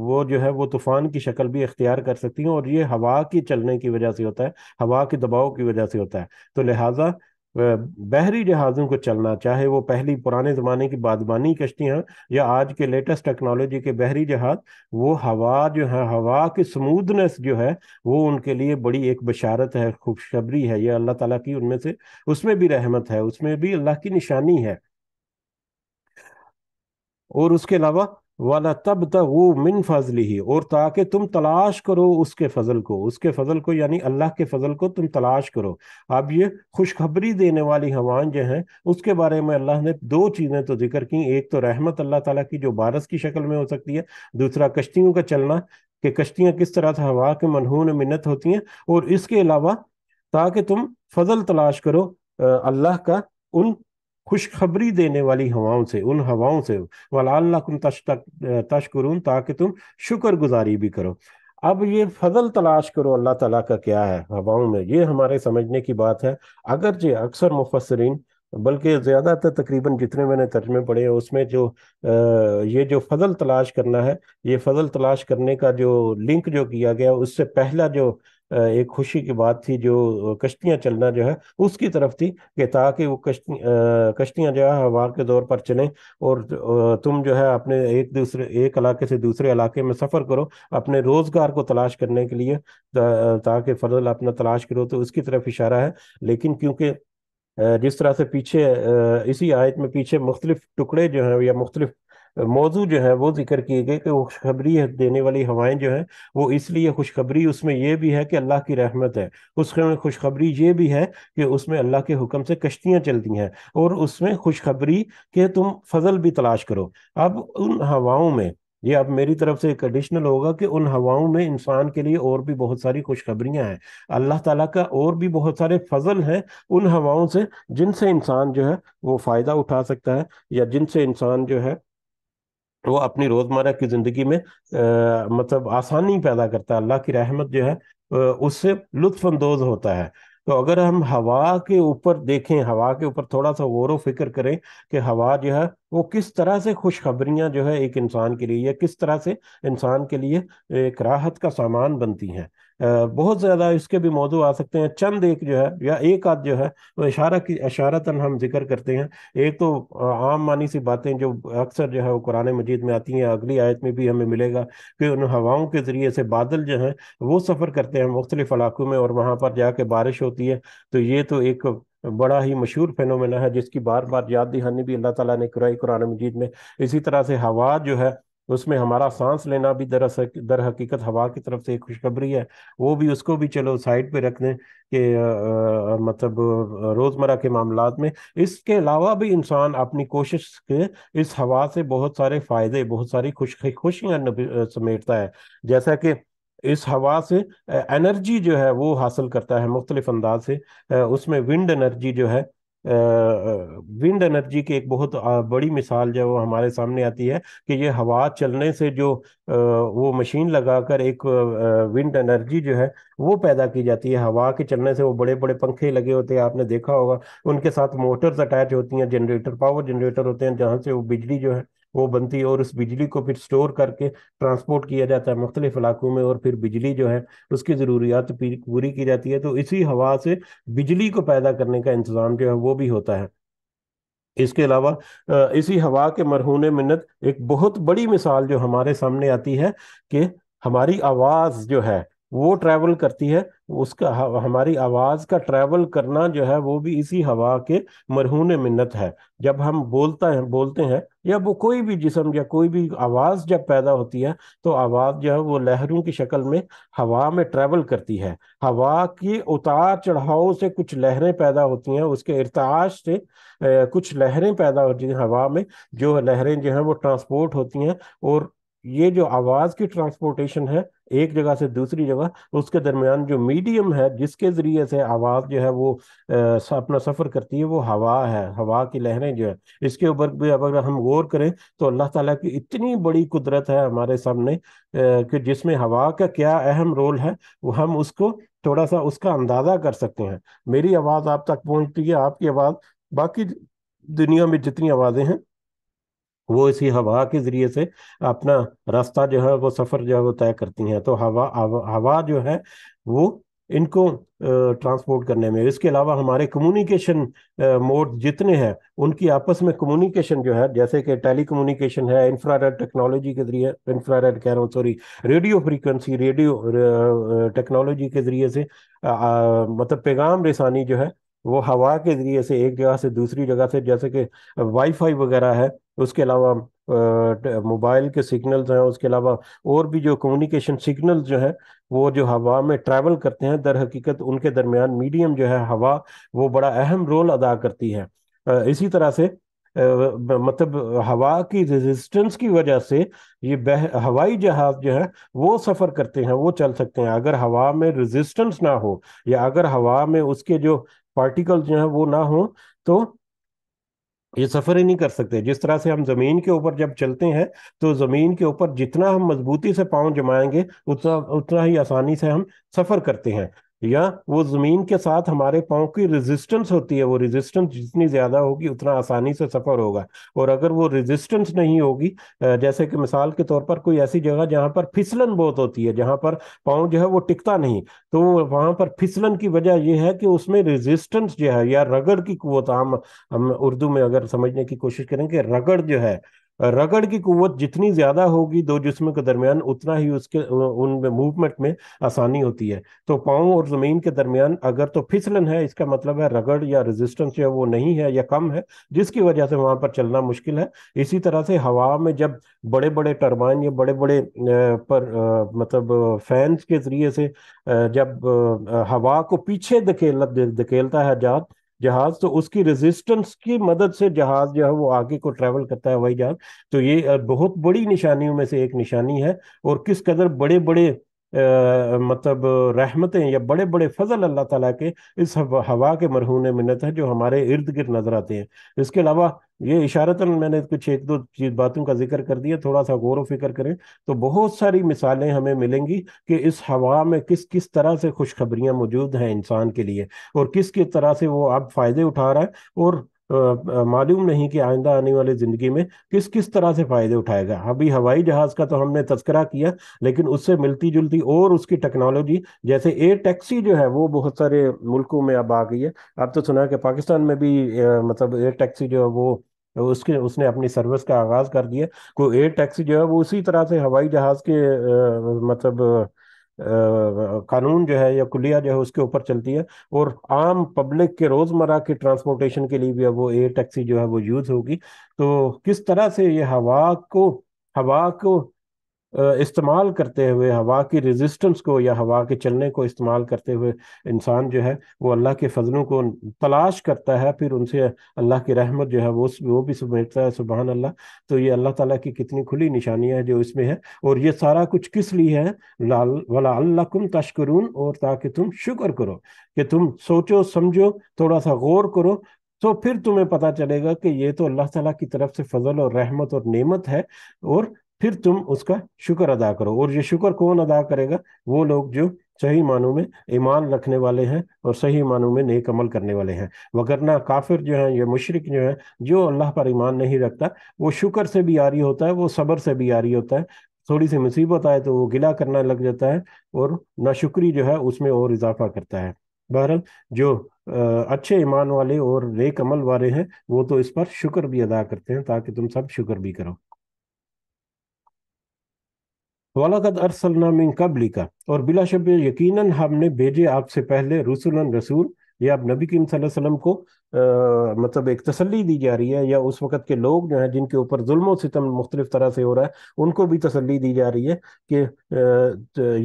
वो जो है वो तूफान की शक्ल भी अख्तियार कर सकती हैं और ये हवा के चलने की वजह से होता है हवा के दबाव की वजह से होता है तो लिहाजा बहरी जहाज़ों को चलना चाहे वो पहली पुराने ज़माने की बादबानी कश्तियाँ या आज के लेटेस्ट टेक्नोलॉजी के बहरी जहाज़ वो हवा जो है हवा की स्मूदनेस जो है वो उनके लिए बड़ी एक बशारत है खुशखबरी है यह अल्लाह ताला की उनमें से उसमें भी रहमत है उसमें भी अल्लाह की निशानी है और उसके अलावा वाला तब तक वो मिन फजल ही और ताकि तुम तलाश करो उसके फजल को उसके फजल को यानी अल्लाह के फजल को तुम तलाश करो अब ये खुशखबरी देने वाली हवान जो है उसके बारे में अल्लाह ने दो चीज़ें तो जिक्र की एक तो रहमत अल्लाह ताला की जो बारस की शक्ल में हो सकती है दूसरा कश्तियों का चलना कि कश्तियाँ किस तरह से हवा के मनहून मिन्नत होती हैं और इसके अलावा ताकि तुम फजल तलाश करो अल्लाह का उन खुशखबरी देने वाली हवाओं से उन हवाओं से वाल तश तक ताकि तुम गुजारी भी करो अब ये फजल तलाश करो अल्लाह तला का क्या है हवाओं में ये हमारे समझने की बात है अगर जे अक्सर मुफसरीन बल्कि ज़्यादातर तकरीबन जितने मैंने तर्जमे पढ़े हैं उसमें जो आ, ये जो फजल तलाश करना है ये फजल तलाश करने का जो लिंक जो किया गया उससे पहला जो एक खुशी की बात थी जो कश्तियाँ चलना जो है उसकी तरफ थी कि ताकि वो कश्ती कश्तियाँ जो है हवा के दौर पर चलें और तुम जो है अपने एक दूसरे एक इलाके से दूसरे इलाके में सफ़र करो अपने रोज़गार को तलाश करने के लिए ताकि फजल अपना तलाश करो तो उसकी तरफ इशारा है लेकिन क्योंकि जिस तरह से पीछे इसी आयत में पीछे मुख्तलिफ टुकड़े जो हैं या मुख्तलिफ मौजू जो है वो जिक्र किए गए कि वो खुशखबरी देने वाली हवाएं जो है वो इसलिए खुशखबरी उसमें यह भी है कि अल्लाह की रहमत है उसमें खुशखबरी ये भी है कि उसमें अल्लाह के हुक्म से कश्तियां चलती हैं और उसमें खुशखबरी के तुम फजल भी तलाश करो अब उन हवाओं में ये अब मेरी तरफ से एक एडिशनल होगा कि उन हवाओं में इंसान के लिए और भी बहुत सारी खुशखबरियां हैं अल्लाह ताला का और भी बहुत सारे फजल हैं उन हवाओं से जिनसे इंसान जो है वो फ़ायदा उठा सकता है या जिनसे इंसान जो है वो अपनी रोजमर्रा की जिंदगी में आ, मतलब आसानी पैदा करता है अल्लाह की रहमत जो है उससे उससे लुत्फानंदोज होता है तो अगर हम हवा के ऊपर देखें हवा के ऊपर थोड़ा सा गौर व फिक्र करें कि हवा जो है वो किस तरह से खुशखबरियां जो है एक इंसान के लिए या किस तरह से इंसान के लिए एक राहत का सामान बनती हैं बहुत ज़्यादा इसके भी मौजू आ सकते हैं चंद एक जो है या एक आध जो है वो इशारा की इशारतन हम जिक्र करते हैं एक तो आम मानी सी बातें जो अक्सर जो है वो कुरान मजीद में आती हैं अगली आयत में भी हमें मिलेगा कि उन हवाओं के ज़रिए से बादल जो हैं वो सफ़र करते हैं मुख्तलिफ इलाकों में और वहाँ पर जाके बारिश होती है तो ये तो एक बड़ा ही मशहूर फेनोमेना है जिसकी बार बार याद दहानी भी अल्लाह ताला ने कराई कुरान मजीद में इसी तरह से हवा जो है उसमें हमारा सांस लेना भी दर दर हकीकत हवा की तरफ से एक खुशखबरी है वो भी उसको भी चलो साइड पे रख दें कि मतलब रोज़मर्रा के मामला में इसके अलावा भी इंसान अपनी कोशिश के इस हवा से बहुत सारे फ़ायदे बहुत सारी खुश खुशियाँ समेटता है जैसा कि इस हवा से एनर्जी जो है वो हासिल करता है मुख्तलिफ अंदाज से उसमें विंड एनर्जी जो है विंड एनर्जी की एक बहुत बड़ी मिसाल जो है वो हमारे सामने आती है कि ये हवा चलने से जो वो मशीन लगाकर एक विंड एनर्जी जो है वो पैदा की जाती है हवा के चलने से वो बड़े बड़े पंखे लगे होते हैं आपने देखा होगा उनके साथ मोटर्स अटैच होती हैं जनरेटर पावर जनरेटर होते हैं जहाँ से वो बिजली जो है वो बनती है और उस बिजली को फिर स्टोर करके ट्रांसपोर्ट किया जाता है मुख्तलिफ इलाकों में और फिर बिजली जो है उसकी ज़रूरियात पूरी की जाती है तो इसी हवा से बिजली को पैदा करने का इंतज़ाम जो है वो भी होता है इसके अलावा इसी हवा के मरहून मिन्नत एक बहुत बड़ी मिसाल जो हमारे सामने आती है कि हमारी आवाज़ जो है वो ट्रैवल करती है उसका हमारी आवाज़ का ट्रैवल करना जो है वो भी इसी हवा के मरहून मिन्नत है जब हम बोलता है बोलते हैं या वो कोई भी जिसम या कोई भी आवाज़ जब पैदा होती है तो आवाज़ जो है वो लहरों की शक्ल में हवा में ट्रैवल करती है हवा के उतार चढ़ाव से कुछ लहरें पैदा होती हैं उसके इरताश से कुछ लहरें पैदा होती हैं हवा में जो लहरें जो हैं वो ट्रांसपोर्ट होती हैं और ये जो आवाज की ट्रांसपोर्टेशन है एक जगह से दूसरी जगह उसके दरमियान जो मीडियम है जिसके जरिए से आवाज जो है वो अपना सफर करती है वो हवा है हवा की लहरें जो है इसके ऊपर भी अगर हम गौर करें तो अल्लाह ताला की इतनी बड़ी कुदरत है हमारे सामने कि जिसमें हवा का क्या अहम रोल है वो हम उसको थोड़ा सा उसका अंदाजा कर सकते हैं मेरी आवाज आप तक पहुंचती है आपकी आवाज बाकी दुनिया में जितनी आवाजें हैं वो इसी हवा के जरिए से अपना रास्ता जो है वो सफर जो है वो तय करती हैं तो हवा हवा जो है वो इनको ट्रांसपोर्ट करने में इसके अलावा हमारे कम्युनिकेशन मोड जितने हैं उनकी आपस में कम्युनिकेशन जो है जैसे कि टेली कम्युनिकेशन है इंफ्रारेड टेक्नोलॉजी के जरिए इंफ्रारेड कह रहा हूँ sorry radio frequency radio technology के जरिए से आ, मतलब पैगाम रेसानी जो है वो हवा के जरिए से एक जगह से दूसरी जगह से जैसे कि वाईफाई वगैरह है उसके अलावा मोबाइल के सिग्नल्स हैं उसके अलावा और भी जो कम्युनिकेशन सिग्नल जो है वो जो हवा में ट्रैवल करते हैं दर हकीकत उनके दरमियान मीडियम जो है हवा वो बड़ा अहम रोल अदा करती है इसी तरह से मतलब हवा की रेजिस्टेंस की वजह से ये बह हवाई जहाज जो है वो सफ़र करते हैं वो चल सकते हैं अगर हवा में रेजिस्टेंस ना हो या अगर हवा में उसके जो पार्टिकल जो है वो ना हो तो ये सफ़र ही नहीं कर सकते जिस तरह से हम ज़मीन के ऊपर जब चलते हैं तो ज़मीन के ऊपर जितना हम मजबूती से पाँव जमाएंगे उतना उतना ही आसानी से हम सफ़र करते हैं या वो जमीन के साथ हमारे पाँव की रेजिस्टेंस होती है वो रेजिस्टेंस जितनी ज्यादा होगी उतना आसानी से सफर होगा और अगर वो रेजिस्टेंस नहीं होगी जैसे कि मिसाल के तौर पर कोई ऐसी जगह जहाँ पर फिसलन बहुत होती है जहाँ पर पाँव जो है वो टिकता नहीं तो वहां पर फिसलन की वजह यह है कि उसमें रेजिस्टेंस जो है या रगड़ की कुत हम हम उर्दू में अगर समझने की कोशिश करें कि रगड़ जो है रगड़ की कुत जितनी ज्यादा होगी दो जिसमों के दरमियान उतना ही उसके उन मूवमेंट में आसानी होती है तो पाँव और जमीन के दरमियान अगर तो फिसलन है इसका मतलब है रगड़ या रेजिस्टेंस जो है वो नहीं है या कम है जिसकी वजह से वहां पर चलना मुश्किल है इसी तरह से हवा में जब बड़े बड़े टर्बाइन या बड़े बड़े पर मतलब फैंस के जरिए से जब हवा को पीछे धकेल धकेलता है जहाज जहाज तो उसकी रेजिस्टेंस की मदद से जहाज जो है वो आगे को ट्रेवल करता है हवाई जहाज तो ये बहुत बड़ी निशानियों में से एक निशानी है और किस कदर बड़े बड़े आ, मतलब रहमतें या बड़े बड़े फजल अल्लाह ताला के इस हवा के मरहून मिन्नत है जो हमारे इर्द गिर्द नजर आते हैं इसके अलावा ये इशारतन मैंने कुछ एक दो चीज बातों का जिक्र कर दिया थोड़ा सा गौर फिक्र करें तो बहुत सारी मिसालें हमें मिलेंगी कि इस हवा में किस किस तरह से खुशखबरियां मौजूद हैं इंसान के लिए और किस किस तरह से वो अब फायदे उठा रहा है और मालूम नहीं कि आइंदा आने वाले ज़िंदगी में किस किस तरह से फ़ायदे उठाएगा अभी हाँ हवाई जहाज़ का तो हमने तस्करा किया लेकिन उससे मिलती जुलती और उसकी टेक्नोलॉजी जैसे एयर टैक्सी जो है वो बहुत सारे मुल्कों में अब आ गई है अब तो सुना है कि पाकिस्तान में भी मतलब एयर टैक्सी जो है वो उसके उसने अपनी सर्विस का आगाज़ कर दिया कोई एयर टैक्सी जो है वो उसी तरह से हवाई जहाज़ के मतलब कानून जो है या कुलिया जो है उसके ऊपर चलती है और आम पब्लिक के रोजमर्रा के ट्रांसपोर्टेशन के लिए भी अब वो एयर टैक्सी जो है वो यूज होगी तो किस तरह से ये हवा को हवा को इस्तेमाल करते हुए हवा की रेजिस्टेंस को या हवा के चलने को इस्तेमाल करते हुए इंसान जो है वो अल्लाह के फजलों को तलाश करता है फिर उनसे अल्लाह की रहमत जो है वो वो भी समझता है सुबह अल्लाह तो ये अल्लाह ताला की कितनी खुली निशानियां है जो इसमें है और ये सारा कुछ किस लिए है अल्लाह अल्लाकुम तशकरून और ताकि तुम शुक्र करो कि तुम सोचो समझो थोड़ा सा गौर करो तो फिर तुम्हें पता चलेगा कि ये तो अल्लाह ताला की तरफ से फजल और रहमत और नेमत है और फिर तुम उसका शुक्र अदा करो और ये शुक्र कौन अदा करेगा वो लोग जो सही मानों में ईमान रखने वाले हैं और सही मानों में नेक अमल करने वाले हैं वगरना काफिर जो है या मुशरक जो है जो अल्लाह पर ईमान नहीं रखता वो शुक्र से भी रही होता है वो सब्र से भी रही होता है थोड़ी सी मुसीबत आए तो वो गिला करना लग जाता है और नाशुक्री जो है उसमें और इजाफा करता है बहरहाल जो अच्छे ईमान वाले और नेक अमल वाले हैं वो तो इस पर शुक्र भी अदा करते हैं ताकि तुम सब शुक्र भी करो वलकद अरसलना मिन कबली का और बिलाशब यकीन हमने भेजे आपसे पहले रसूल रसूल या आप नबी की वसल्लम को आ, मतलब एक तसली दी जा रही है या उस वक़्त के लोग जो हैं जिनके ऊपर जुल्म सितम मुख्तलिफ तरह से हो रहा है उनको भी तसली दी जा रही है कि आ,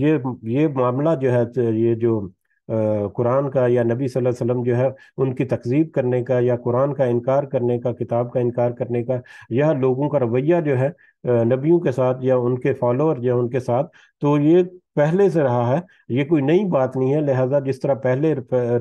ये ये मामला जो है ये जो कुरान का या नबी सल्लल्लाहु अलैहि वसल्लम जो है उनकी तकजीब करने का या कुरान का इनकार करने का किताब का इनकार करने का यह लोगों का रवैया जो है नबियों के साथ या उनके फॉलोअर या उनके साथ तो ये पहले से रहा है ये कोई नई बात नहीं है लिहाजा जिस तरह पहले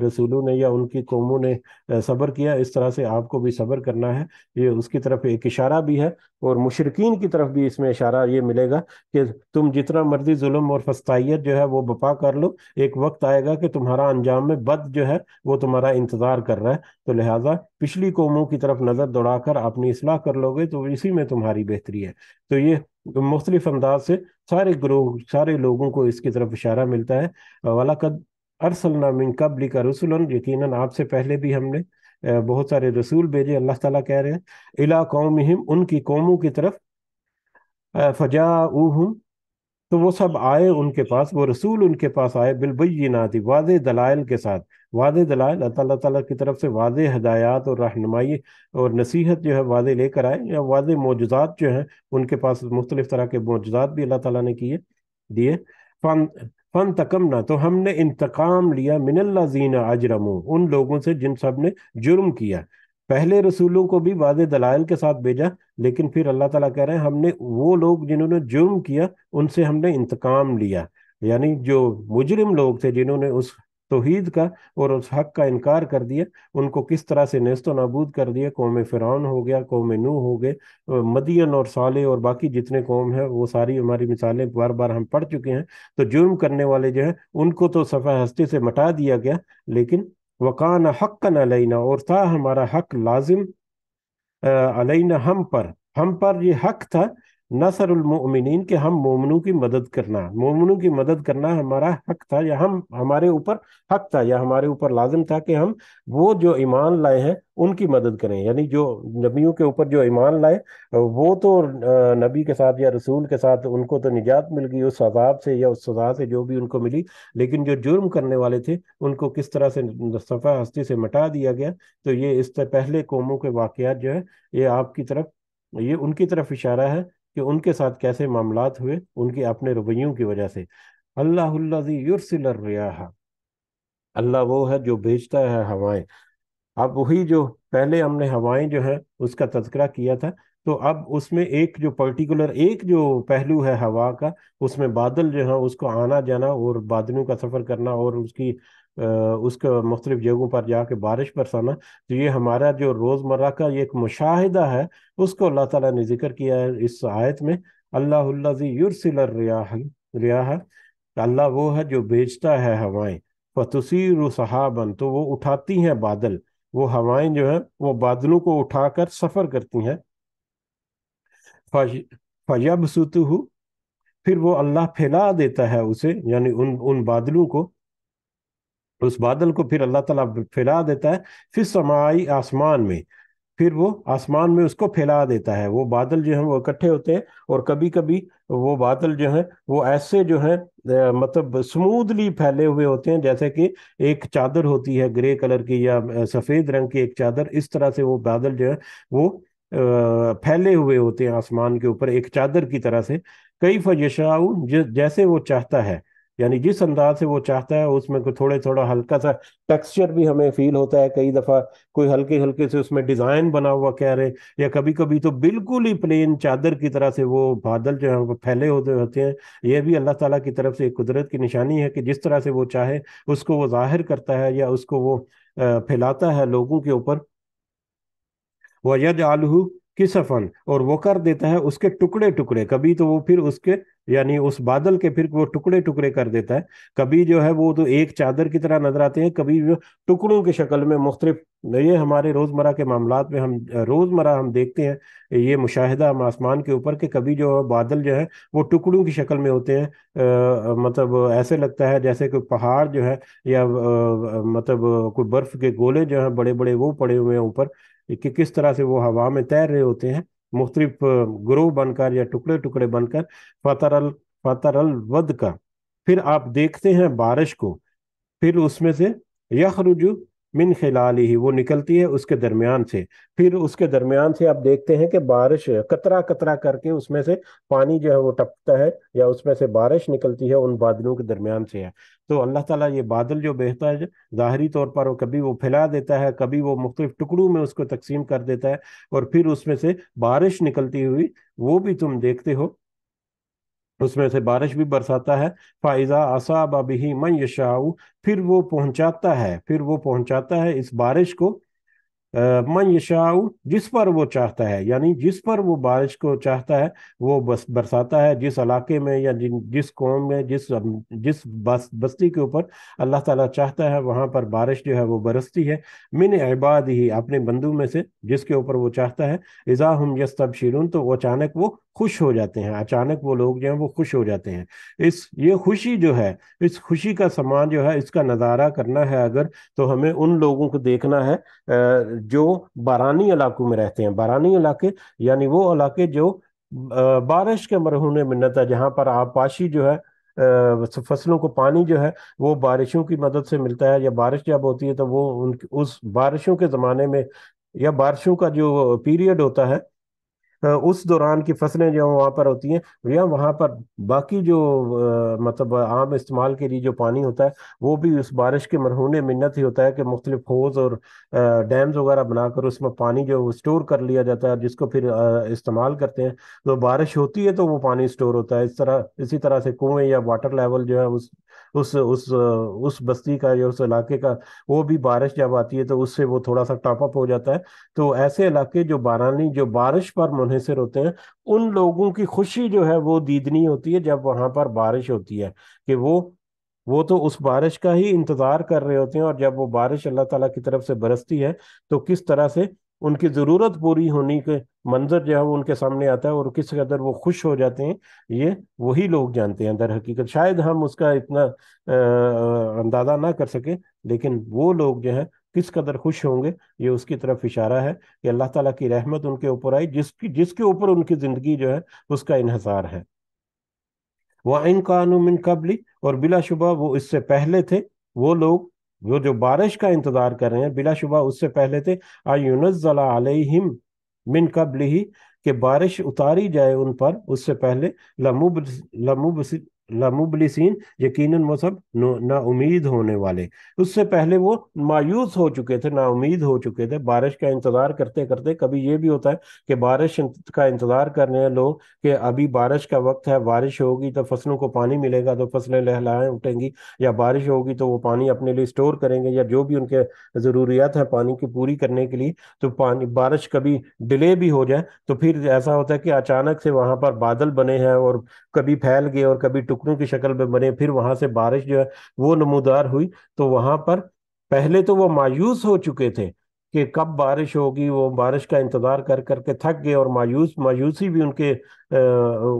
रसूलों ने या उनकी कौमों ने सब्र किया इस तरह से आपको भी सब्र करना है ये उसकी तरफ एक इशारा भी है और मुशरकिन की तरफ भी इसमें इशारा ये मिलेगा कि तुम जितना मर्जी जुल्म और फस्ताइत जो है वो बपा कर लो एक वक्त आएगा कि तुम्हारा अंजाम में बद जो है वो तुम्हारा इंतजार कर रहा है तो लिहाजा पिछली कौमों की तरफ नज़र दौड़ा कर अपनी असलाह कर लोगे तो इसी में तुम्हारी बेहतरी है तो ये तो मुख्तलिफ अंदाज से सारे ग्रोह सारे लोगों को इसकी तरफ इशारा मिलता है कद अरसलना मिन कबली का रसूल यकीन आपसे पहले भी हमने बहुत सारे रसूल भेजे अल्लाह ताला कह रहे हैं इला कौम उनकी कौमों की तरफ फजा हूँ तो वो सब आए उनके पास वो रसूल उनके पास आए ना थी वाद दलाइल के साथ वाद दलाइल अल्लाह ताला की तरफ से वाद हदायत और रहनमाई और नसीहत जो है वादे लेकर आए या वाद मौजात जो हैं उनके पास मुख्तलिफ तरह के मौजात भी अल्लाह ताला ने किए दिए फन फन तकम ना तो हमने इंतकाम लिया मिनल्ला जीना अजरमो उन लोगों से जिन सब ने जुर्म किया पहले रसूलों को भी वादे दलाइल के साथ भेजा लेकिन फिर अल्लाह ताला कह रहे हैं हमने वो लोग जिन्होंने जुर्म किया उनसे हमने इंतकाम लिया यानी जो मुजरिम लोग थे जिन्होंने उस तोहीद का और उस हक का इनकार कर दिया उनको किस तरह से नस्त नबूद कर दिया कौम फ़िरौन हो गया कौम नू हो गए मदियन और साले और बाकी जितने कौम है वो सारी हमारी मिसालें बार बार हम पढ़ चुके हैं तो जुर्म करने वाले जो हैं उनको तो सफ़ा हस्ती से मटा दिया गया लेकिन وكان حقنا علينا اور تھا ہمارا حق لازم آه، علينا ہم پر ہم پر یہ حق تھا नसरमिन के हम मोमनों की मदद करना मोमनों की मदद करना हमारा हक था या हम हमारे ऊपर हक था या हमारे ऊपर लाजम था कि हम वो जो ईमान लाए हैं उनकी मदद करें यानी जो नबियों के ऊपर जो ईमान लाए वो तो नबी के साथ या रसूल के साथ उनको तो निजात मिल गई उस अजाब से या उस सजा से जो भी उनको मिली लेकिन जो जुर्म करने वाले थे उनको किस तरह से सफ़ा हस्ती से मटा दिया गया तो ये इस पहले कौमों के वाक़ जो है ये आपकी तरफ ये उनकी तरफ इशारा है कि उनके साथ कैसे मामला हुए उनके अपने रवैयों की वजह से अल्लाह अल्लाह वो है जो भेजता है हवाएं अब वही जो पहले हमने हवाएं जो है उसका तस्करा किया था तो अब उसमें एक जो पर्टिकुलर एक जो पहलू है हवा का उसमें बादल जो है उसको आना जाना और बादलों का सफ़र करना और उसकी उसका मुख्तलिफ जगहों पर जाके बारिश बरसाना तो ये हमारा जो रोज़मर्रा का ये एक मुशाहिदा है उसको अल्लाह ताला ने जिक्र किया है इस आयत में अल्लाजी युरसिल रियाह अल्लाह वो है जो भेजता है हवाएं फतुसीर सहाबन तो वो उठाती हैं बादल वो हवाएं जो है वो बादलों को उठाकर सफ़र करती हैं फज फजब फिर वो अल्लाह फैला देता है उसे यानी उन उन बादलों को उस बादल को फिर अल्लाह ताला फैला देता है फिर समाई आसमान में फिर वो आसमान में उसको फैला देता है वो बादल जो है वो इकट्ठे होते हैं और कभी कभी वो बादल जो है वो ऐसे जो है मतलब स्मूथली फैले हुए होते हैं जैसे कि एक चादर होती है ग्रे कलर की या सफ़ेद रंग की एक चादर इस तरह से वो बादल जो है वो फैले हुए होते हैं आसमान के ऊपर एक चादर की तरह से कई फजशाऊ जैसे वो चाहता है यानी जिस अंदाज से वो चाहता है उसमें कोई थोड़े थोड़ा हल्का सा टेक्सचर भी हमें फील होता है कई दफ़ा कोई हल्के हल्के से उसमें डिज़ाइन बना हुआ कह रहे या कभी कभी तो बिल्कुल ही प्लेन चादर की तरह से वो बादल जो है वो फैले होते होते हैं ये भी अल्लाह ताला की तरफ से एक कुदरत की निशानी है कि जिस तरह से वो चाहे उसको वो जाहिर करता है या उसको वो फैलाता है लोगों के ऊपर वजद आलू किसफन और वो कर देता है उसके टुकड़े टुकड़े कभी तो वो फिर उसके यानी उस बादल के फिर वो टुकड़े टुकड़े कर देता है कभी जो है वो तो एक चादर की तरह नजर आते हैं कभी जो टुकड़ों की शक्ल में मुख्तलिफ ये हमारे रोज़मर्रा के मामला में हम रोज़मर्रा हम देखते हैं ये मुशाहिदा हम आसमान के ऊपर कि कभी जो बादल जो है वो टुकड़ों की शक्ल में होते हैं आ, मतलब ऐसे लगता है जैसे कोई पहाड़ जो है या आ, मतलब कोई बर्फ़ के गोले जो है बड़े बड़े वो पड़े हुए हैं ऊपर कि किस तरह से वो हवा में तैर रहे होते हैं मुख्तलिफ ग्रोह बनकर या टुकड़े टुकड़े बनकर फतरल फतरल वद का फिर आप देखते हैं बारिश को फिर उसमें से यखरुजु मिन खिलाल ही वो निकलती है उसके दरमियान से फिर उसके दरमियान से आप देखते हैं कि बारिश कतरा कतरा करके उसमें से पानी जो है वो टपकता है या उसमें से बारिश निकलती है उन बादलों के दरमियान से है तो अल्लाह ताला ये बादल जो बेहतर है ज़ाहरी तौर पर वो कभी वो फैला देता है कभी वो मुख्तलिफ टुकड़ों में उसको तकसीम कर देता है और फिर उसमें से बारिश निकलती हुई वो भी तुम देखते हो उसमें से बारिश भी बरसाता है फाइजा आसाब अभी मन यशाऊ फिर वो पहुंचाता है फिर वो पहुंचाता है इस बारिश को मन यशाऊ जिस पर वो चाहता है यानी जिस पर वो बारिश को चाहता है वो बस बरसाता है जिस इलाके में या जिन जिस कौम में जिस जिस बस बस्ती के ऊपर अल्लाह ताला चाहता है वहाँ पर बारिश जो है वो बरसती है मिन अबाद ही अपने बंदू में से जिसके ऊपर वो चाहता है इज़ा हम यस्तब शिरुन तो अचानक वो खुश हो जाते हैं अचानक वो लोग जो हैं वो खुश हो जाते हैं इस ये खुशी जो है इस खुशी का सामान जो है इसका नज़ारा करना है अगर तो हमें उन लोगों को देखना है जो बारानी इलाकों में रहते हैं बारानी इलाके यानी वो इलाके जो बारिश के मरहून मिन्नत है जहाँ पर आबपाशी जो है फसलों को पानी जो है वो बारिशों की मदद से मिलता है या बारिश जब होती है तो वो उन उस बारिशों के ज़माने में या बारिशों का जो पीरियड होता है उस दौरान की फसलें जो वहाँ पर होती हैं या वहाँ पर बाकी जो मतलब आम इस्तेमाल के लिए जो पानी होता है वो भी उस बारिश के मरहून मिन्नत ही होता है कि मुख्तलिफ खोज और डैम्स वगैरह बनाकर उसमें पानी जो स्टोर कर लिया जाता है जिसको फिर इस्तेमाल करते हैं तो बारिश होती है तो वो पानी स्टोर होता है इस तरह इसी तरह से कुएं या वाटर लेवल जो है उस उस उस उस बस्ती का या उस इलाके का वो भी बारिश जब आती है तो उससे वो थोड़ा सा टॉपअप हो जाता है तो ऐसे इलाके जो बारानी जो बारिश पर मुनहसर होते हैं उन लोगों की खुशी जो है वो दीदनी होती है जब वहाँ पर बारिश होती है कि वो वो तो उस बारिश का ही इंतजार कर रहे होते हैं और जब वो बारिश अल्लाह ताला की तरफ से बरसती है तो किस तरह से उनकी ज़रूरत पूरी होने के मंजर जो है वो उनके सामने आता है और किस कदर वो खुश हो जाते हैं ये वही लोग जानते हैं दर हकीकत शायद हम उसका इतना अंदाज़ा ना कर सकें लेकिन वो लोग जो है किस कदर खुश होंगे ये उसकी तरफ इशारा है कि अल्लाह ताला की रहमत उनके ऊपर आई जिसकी जिसके ऊपर उनकी ज़िंदगी जो है उसका इहसार है वह इन कानून कबली और बिलाशुबा वो इससे पहले थे वो लोग वो जो बारिश का इंतजार कर रहे हैं बिलाशुबा उससे पहले थे आयुनज़लाम मिन कबली ही कि बारिश उतारी जाए उन पर उससे पहले लमुब लमुब लमुबलिसिन यकीन वो सब ना उम्मीद होने वाले उससे पहले वो मायूस हो चुके थे ना उम्मीद हो चुके थे बारिश का इंतज़ार करते करते कभी ये भी होता है कि बारिश का इंतज़ार कर रहे हैं लोग कि अभी बारिश का वक्त है बारिश होगी तो फसलों को पानी मिलेगा तो फसलें लहलाएं उठेंगी या बारिश होगी तो वो पानी अपने लिए स्टोर करेंगे या जो भी उनके ज़रूरियात है पानी की पूरी करने के लिए तो पानी बारिश कभी डिले भी हो जाए तो फिर ऐसा होता है कि अचानक से वहां पर बादल बने हैं और कभी फैल गए और कभी टुकड़ों की शक्ल में बने फिर वहां से बारिश जो है वो नमोदार हुई तो वहां पर पहले तो वो मायूस हो चुके थे कि कब बारिश होगी वो बारिश का इंतजार कर करके थक गए और मायूस मायूसी भी उनके आ,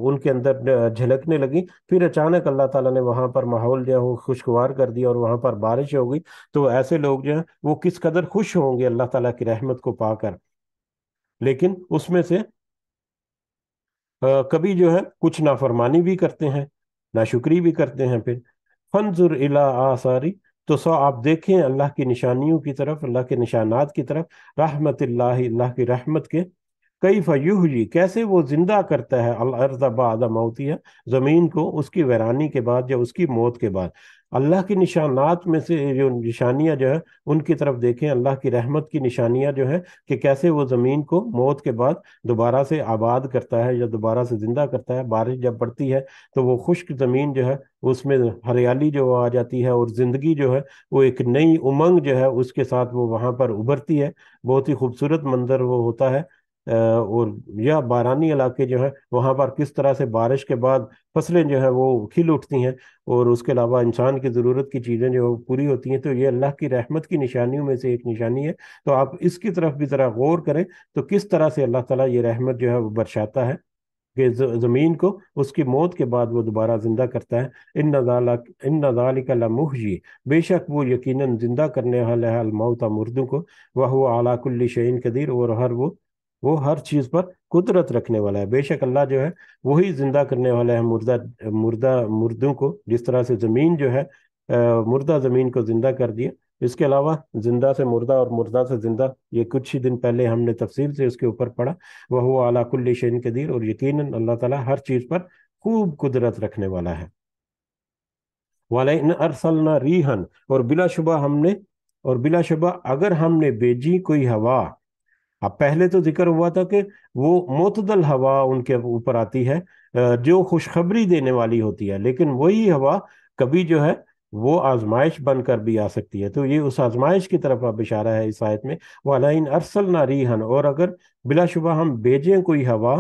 उनके अंदर झलकने लगी फिर अचानक अल्लाह ताला ने वहां पर माहौल जो है खुशगवार कर दिया और वहां पर बारिश हो गई तो ऐसे लोग जो है वो किस कदर खुश होंगे अल्लाह ताला की रहमत को पाकर लेकिन उसमें से कभी जो है कुछ नाफरमानी भी करते हैं नाशुक्री भी करते हैं फिर फनजुर इला आसारी तो सो आप देखें अल्लाह की निशानियों की तरफ अल्लाह के निशानात की तरफ रहमत अल्लाह की रहमत के कई हुई कैसे वो जिंदा करता है अलर्जबाद है ज़मीन को उसकी वैरानी के बाद या उसकी मौत के बाद अल्लाह की निशानात में से जो निशानियाँ जो है उनकी तरफ देखें अल्लाह की रहमत की निशानियाँ जो है कि कैसे वो ज़मीन को मौत के बाद दोबारा से आबाद करता है या दोबारा से ज़िंदा करता है बारिश जब पड़ती है तो वो खुश्क ज़मीन जो है उसमें हरियाली जो आ जाती है और ज़िंदगी जो है वो एक नई उमंग जो है उसके साथ वो वहाँ पर उभरती है बहुत ही खूबसूरत मंजर वो होता है और या बारानी इलाके जो है वहाँ पर किस तरह से बारिश के बाद फसलें जो है वो खिल उठती हैं और उसके अलावा इंसान की ज़रूरत की चीज़ें जो पूरी होती हैं तो ये अल्लाह की रहमत की निशानियों में से एक निशानी है तो आप इसकी तरफ भी ज़रा गौर करें तो किस तरह से अल्लाह ताला ये रहमत जो है वो बरसाता है कि ज़मीन को उसकी मौत के बाद वो दोबारा ज़िंदा करता है इन नजाला इन नजालिका लमुहजी बेशक वो यकीनन ज़िंदा करने वाला है अलमाउता मुर्दों को वह वो आलाकुल्ली शैन कदीर और हर वो वो हर चीज़ पर कुदरत रखने वाला है बेशक अल्लाह जो है वही ज़िंदा करने वाला है मुर्दा मुर्दा मुर्दों को जिस तरह से ज़मीन जो है मुर्दा ज़मीन को ज़िंदा कर दिया इसके अलावा ज़िंदा से मुर्दा और मुर्दा से ज़िंदा ये कुछ ही दिन पहले हमने तफसील से उसके ऊपर पढ़ा वह वो शन कदीर और यकीन अल्लाह ताला हर चीज़ पर खूब कुदरत रखने वाला है वाल अरसलना रीहन और बिलाशुबा हमने और बिलाशुबा अगर हमने भेजी कोई हवा अब पहले तो जिक्र हुआ था कि वो मोतदल हवा उनके ऊपर आती है जो खुशखबरी देने वाली होती है लेकिन वही हवा कभी जो है वो आजमाइश बनकर भी आ सकती है तो ये उस आजमाइश की तरफ अब इशारा है इस आयत में वाला इन अरसल ना रिहन और अगर बिलाशुबा हम भेजें कोई हवा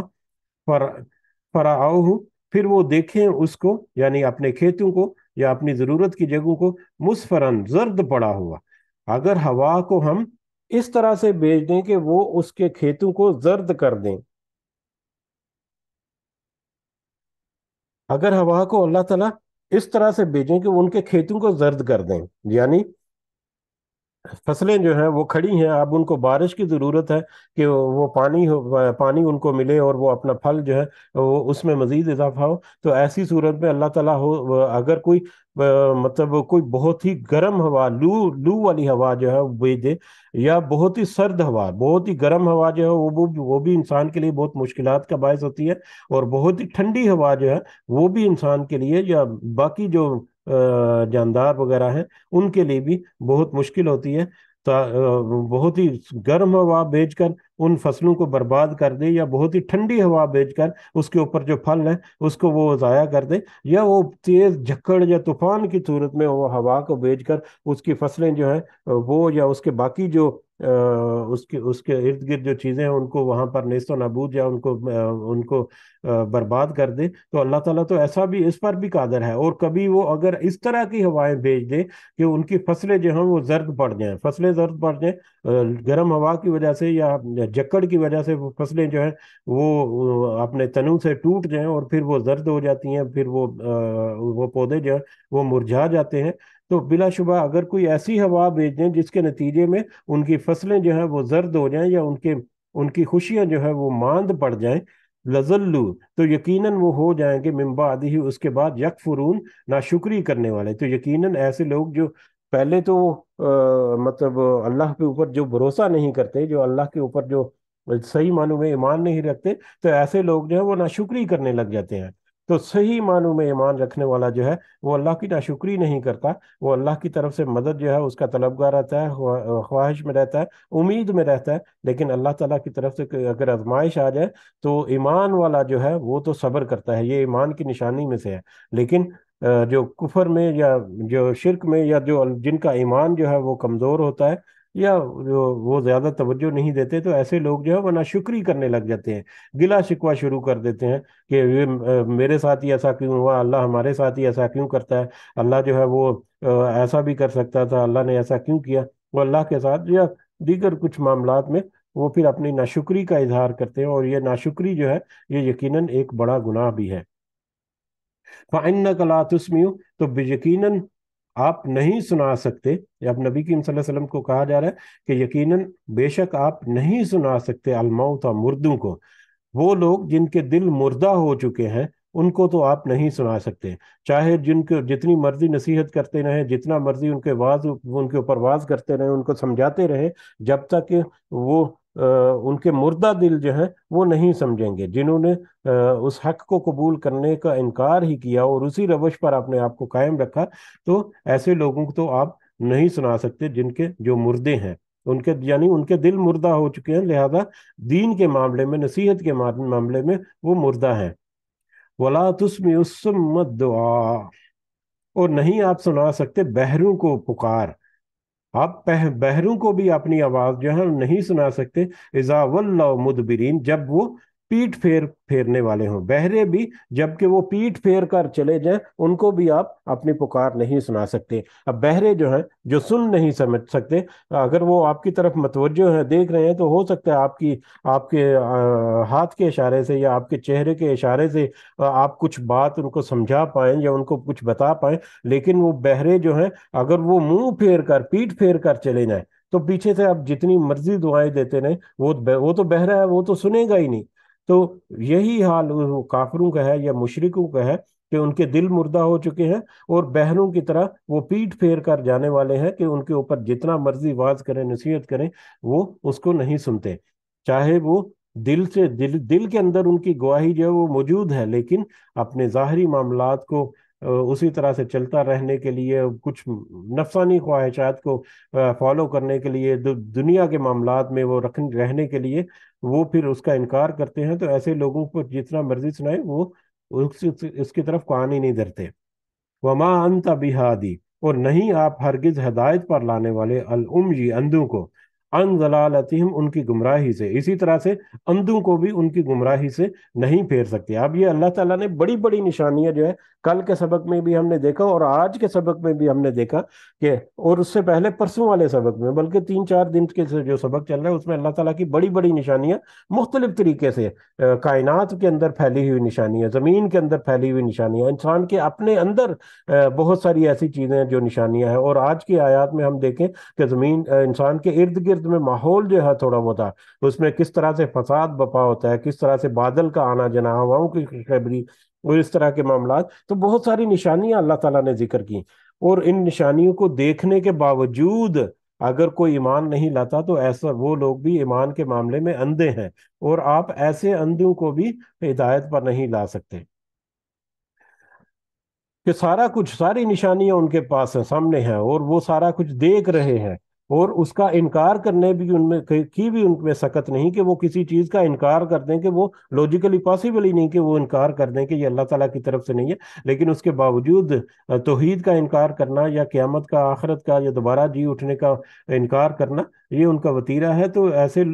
पर फराह फिर वो देखें उसको यानी अपने खेतों को या अपनी ज़रूरत की जगहों को मुसफरन जर्द पड़ा हुआ अगर हवा को हम इस तरह से बेच दें कि वो उसके खेतों को जर्द कर दें अगर हवा को अल्लाह ताला इस तरह से बेचें कि उनके खेतों को जर्द कर दें यानी फसलें जो हैं वो खड़ी हैं अब उनको बारिश की ज़रूरत है कि वो पानी हो पानी उनको मिले और वो अपना फल जो है वो उसमें मज़ीद इजाफा हो तो ऐसी सूरत में अल्लाह ताला हो अगर कोई मतलब कोई बहुत ही गर्म हवा लू लू वाली हवा जो है भेज दे या बहुत ही सर्द हवा बहुत ही गर्म हवा जो है वो भी वो भी इंसान के लिए बहुत मुश्किल का बायस होती है और बहुत ही ठंडी हवा जो है वो भी इंसान के लिए या बाकी जो जानदार वगैरह हैं उनके लिए भी बहुत मुश्किल होती है बहुत ही गर्म हवा भेजकर उन फसलों को बर्बाद कर दे या बहुत ही ठंडी हवा भेजकर उसके ऊपर जो फल है उसको वो ज़ाया कर दे या वो तेज़ झक्कड़ या तूफान की सूरत में वो हवा को भेजकर उसकी फसलें जो हैं वो या उसके बाकी जो उसके उसके इर्द गिर्द जो चीज़ें हैं उनको वहाँ पर नेस्तो नबूद या उनको उनको बर्बाद कर दे तो अल्लाह ताला तो ऐसा भी इस पर भी कादर है और कभी वो अगर इस तरह की हवाएं भेज दे कि उनकी फसलें जो हैं वो जर्द पड़ जाएं फसलें जर्द पड़ जाएं गर्म हवा की वजह से या जक्कड़ की वजह से वो फसलें जो हैं वो अपने तनु से टूट जाएं और फिर वो जर्द हो जाती हैं फिर वो वो पौधे जो हैं वो मुरझा जाते हैं तो बिलाशुबा अगर कोई ऐसी हवा भेज दें जिसके नतीजे में उनकी फसलें जो है वो जर्द हो जाएं या उनके उनकी खुशियाँ जो है वो मांद पड़ जाएं लजल्लू तो यकीनन वो हो जाएंगे मिम्बाद ही उसके बाद यकफरून नाशुक्री करने वाले तो यकीनन ऐसे लोग जो पहले तो आ, मतलब अल्लाह के ऊपर जो भरोसा नहीं करते जो अल्लाह के ऊपर जो सही मानों में ईमान नहीं रखते तो ऐसे लोग जो है वो नाशुक्री करने लग जाते हैं तो सही मानू में ईमान रखने वाला जो है वो अल्लाह की नाशुक्री नहीं करता वो अल्लाह की तरफ से मदद जो है उसका तलबगार रहता है ख्वाहिश में रहता है उम्मीद में रहता है लेकिन अल्लाह ताला की तरफ से अगर आजमाइश आ जाए तो ईमान वाला जो है वो तो सब्र करता है ये ईमान की निशानी में से है लेकिन जो कुफर में या जो शिरक में या जो जिनका ईमान जो है वो कमज़ोर होता है या जो वो ज्यादा तवज्जो नहीं देते तो ऐसे लोग जो है वरना शुक्री करने लग जाते हैं गिला शिकवा शुरू कर देते हैं कि ये मेरे साथ ही ऐसा क्यों हुआ अल्लाह हमारे साथ ही ऐसा क्यों करता है अल्लाह जो है वो ऐसा भी कर सकता था अल्लाह ने ऐसा क्यों किया वो अल्लाह के साथ या दीगर कुछ मामला में वो फिर अपनी नाशुक्री का इजहार करते हैं और ये नाशुक्री जो है ये यकीनन एक बड़ा गुनाह भी है फ़ाइन कला तुस्मियों तो यकीनन आप नहीं सुना सकते अब नबी की वसल्लम को कहा जा रहा है कि यकीनन बेशक आप नहीं सुना सकते अलमाऊ और मुर्दों को वो लोग जिनके दिल मुर्दा हो चुके हैं उनको तो आप नहीं सुना सकते चाहे जिनको जितनी मर्जी नसीहत करते रहे जितना मर्जी उनके वाज उनके ऊपर वाज करते रहे उनको समझाते रहे जब तक वो उनके मुर्दा दिल जो है वो नहीं समझेंगे जिन्होंने उस हक को कबूल करने का इनकार ही किया और उसी रवश पर आपने आपको कायम रखा तो ऐसे लोगों को तो आप नहीं सुना सकते जिनके जो मुर्दे हैं उनके यानी उनके दिल मुर्दा हो चुके हैं लिहाजा दीन के मामले में नसीहत के मामले में वो मुर्दा है वला तुस्म दुआ और नहीं आप सुना सकते बहरों को पुकार आप पह, बहरों को भी अपनी आवाज जो है नहीं सुना सकते इजावल्ला मुदबरीन जब वो पीठ फेर फेरने वाले हों बहरे भी जबकि वो पीठ फेर कर चले जाएं उनको भी आप अपनी पुकार नहीं सुना सकते अब बहरे जो हैं जो सुन नहीं समझ सकते अगर वो आपकी तरफ मतवजो हैं देख रहे हैं तो हो सकता है आपकी आपके आ, हाथ के इशारे से या आपके चेहरे के इशारे से आ, आप कुछ बात उनको समझा पाएं या उनको कुछ बता पाएं लेकिन वो बहरे जो हैं अगर वो मुंह फेर कर पीठ फेर कर चले जाएं तो पीछे से आप जितनी मर्जी दुआएं देते रहें वो वो तो बहरा है वो तो सुनेगा ही नहीं तो यही हाल काफरों का है या मुशरकों का है कि उनके दिल मुर्दा हो चुके हैं और बहनों की तरह वो पीठ फेर कर जाने वाले हैं कि उनके ऊपर जितना मर्जी वाज करें नसीहत करें वो उसको नहीं सुनते चाहे वो दिल से दिल दिल के अंदर उनकी गवाही जो है वो मौजूद है लेकिन अपने ज़ाहरी मामला को उसी तरह से चलता रहने के लिए कुछ नफसानी ख्वाहिशात को फॉलो करने के लिए दुनिया के मामला में वो रख रहने के लिए वो फिर उसका इनकार करते हैं तो ऐसे लोगों को जितना मर्जी सुनाए वो उस, उसकी तरफ कान ही नहीं धरते वमा अंत बिहादी और नहीं आप हरगिज हदायत पर लाने वाले अल अलउमजी अंधों को अन जलालतिम उनकी गुमराही से इसी तरह से अंधों को भी उनकी गुमराही से नहीं फेर सकते अब ये अल्लाह ताला ने बड़ी बड़ी निशानियां जो है कल के सबक में भी हमने देखा और आज के सबक में भी हमने देखा कि और उससे पहले परसों वाले सबक में बल्कि तीन चार दिन के से जो सबक चल रहा है उसमें अल्लाह ताला की बड़ी बड़ी निशानियां मुख्तलिफ तरीके से कायनात के अंदर फैली हुई निशानियां ज़मीन के अंदर फैली हुई निशानियां इंसान के अपने अंदर बहुत सारी ऐसी चीज़ें जो निशानियाँ हैं और आज की आयात में हम देखें कि ज़मीन इंसान के इर्द गिर्द में माहौल जो है थोड़ा बहुत उसमें किस तरह से फसाद बपा होता है किस तरह से बादल का आना जना हवाओं की खबरी और इस तरह के मामला तो बहुत सारी निशानियां अल्लाह तला ने जिक्र की और इन निशानियों को देखने के बावजूद अगर कोई ईमान नहीं लाता तो ऐसा वो लोग भी ईमान के मामले में अंधे हैं और आप ऐसे अंधों को भी हिदायत पर नहीं ला सकते कि सारा कुछ सारी निशानियां उनके पास है सामने हैं और वो सारा कुछ देख रहे हैं और उसका इनकार करने भी उनमें की भी उनमें सकत नहीं कि वो किसी चीज़ का इनकार कर दें कि वो लॉजिकली पॉसिबल ही नहीं कि वो इनकार कर दें कि ये अल्लाह ताला की तरफ से नहीं है लेकिन उसके बावजूद तोहद का इनकार करना या क़्यामत का आखरत का या दोबारा जी उठने का इनकार करना ये उनका वतीरा है तो ऐसे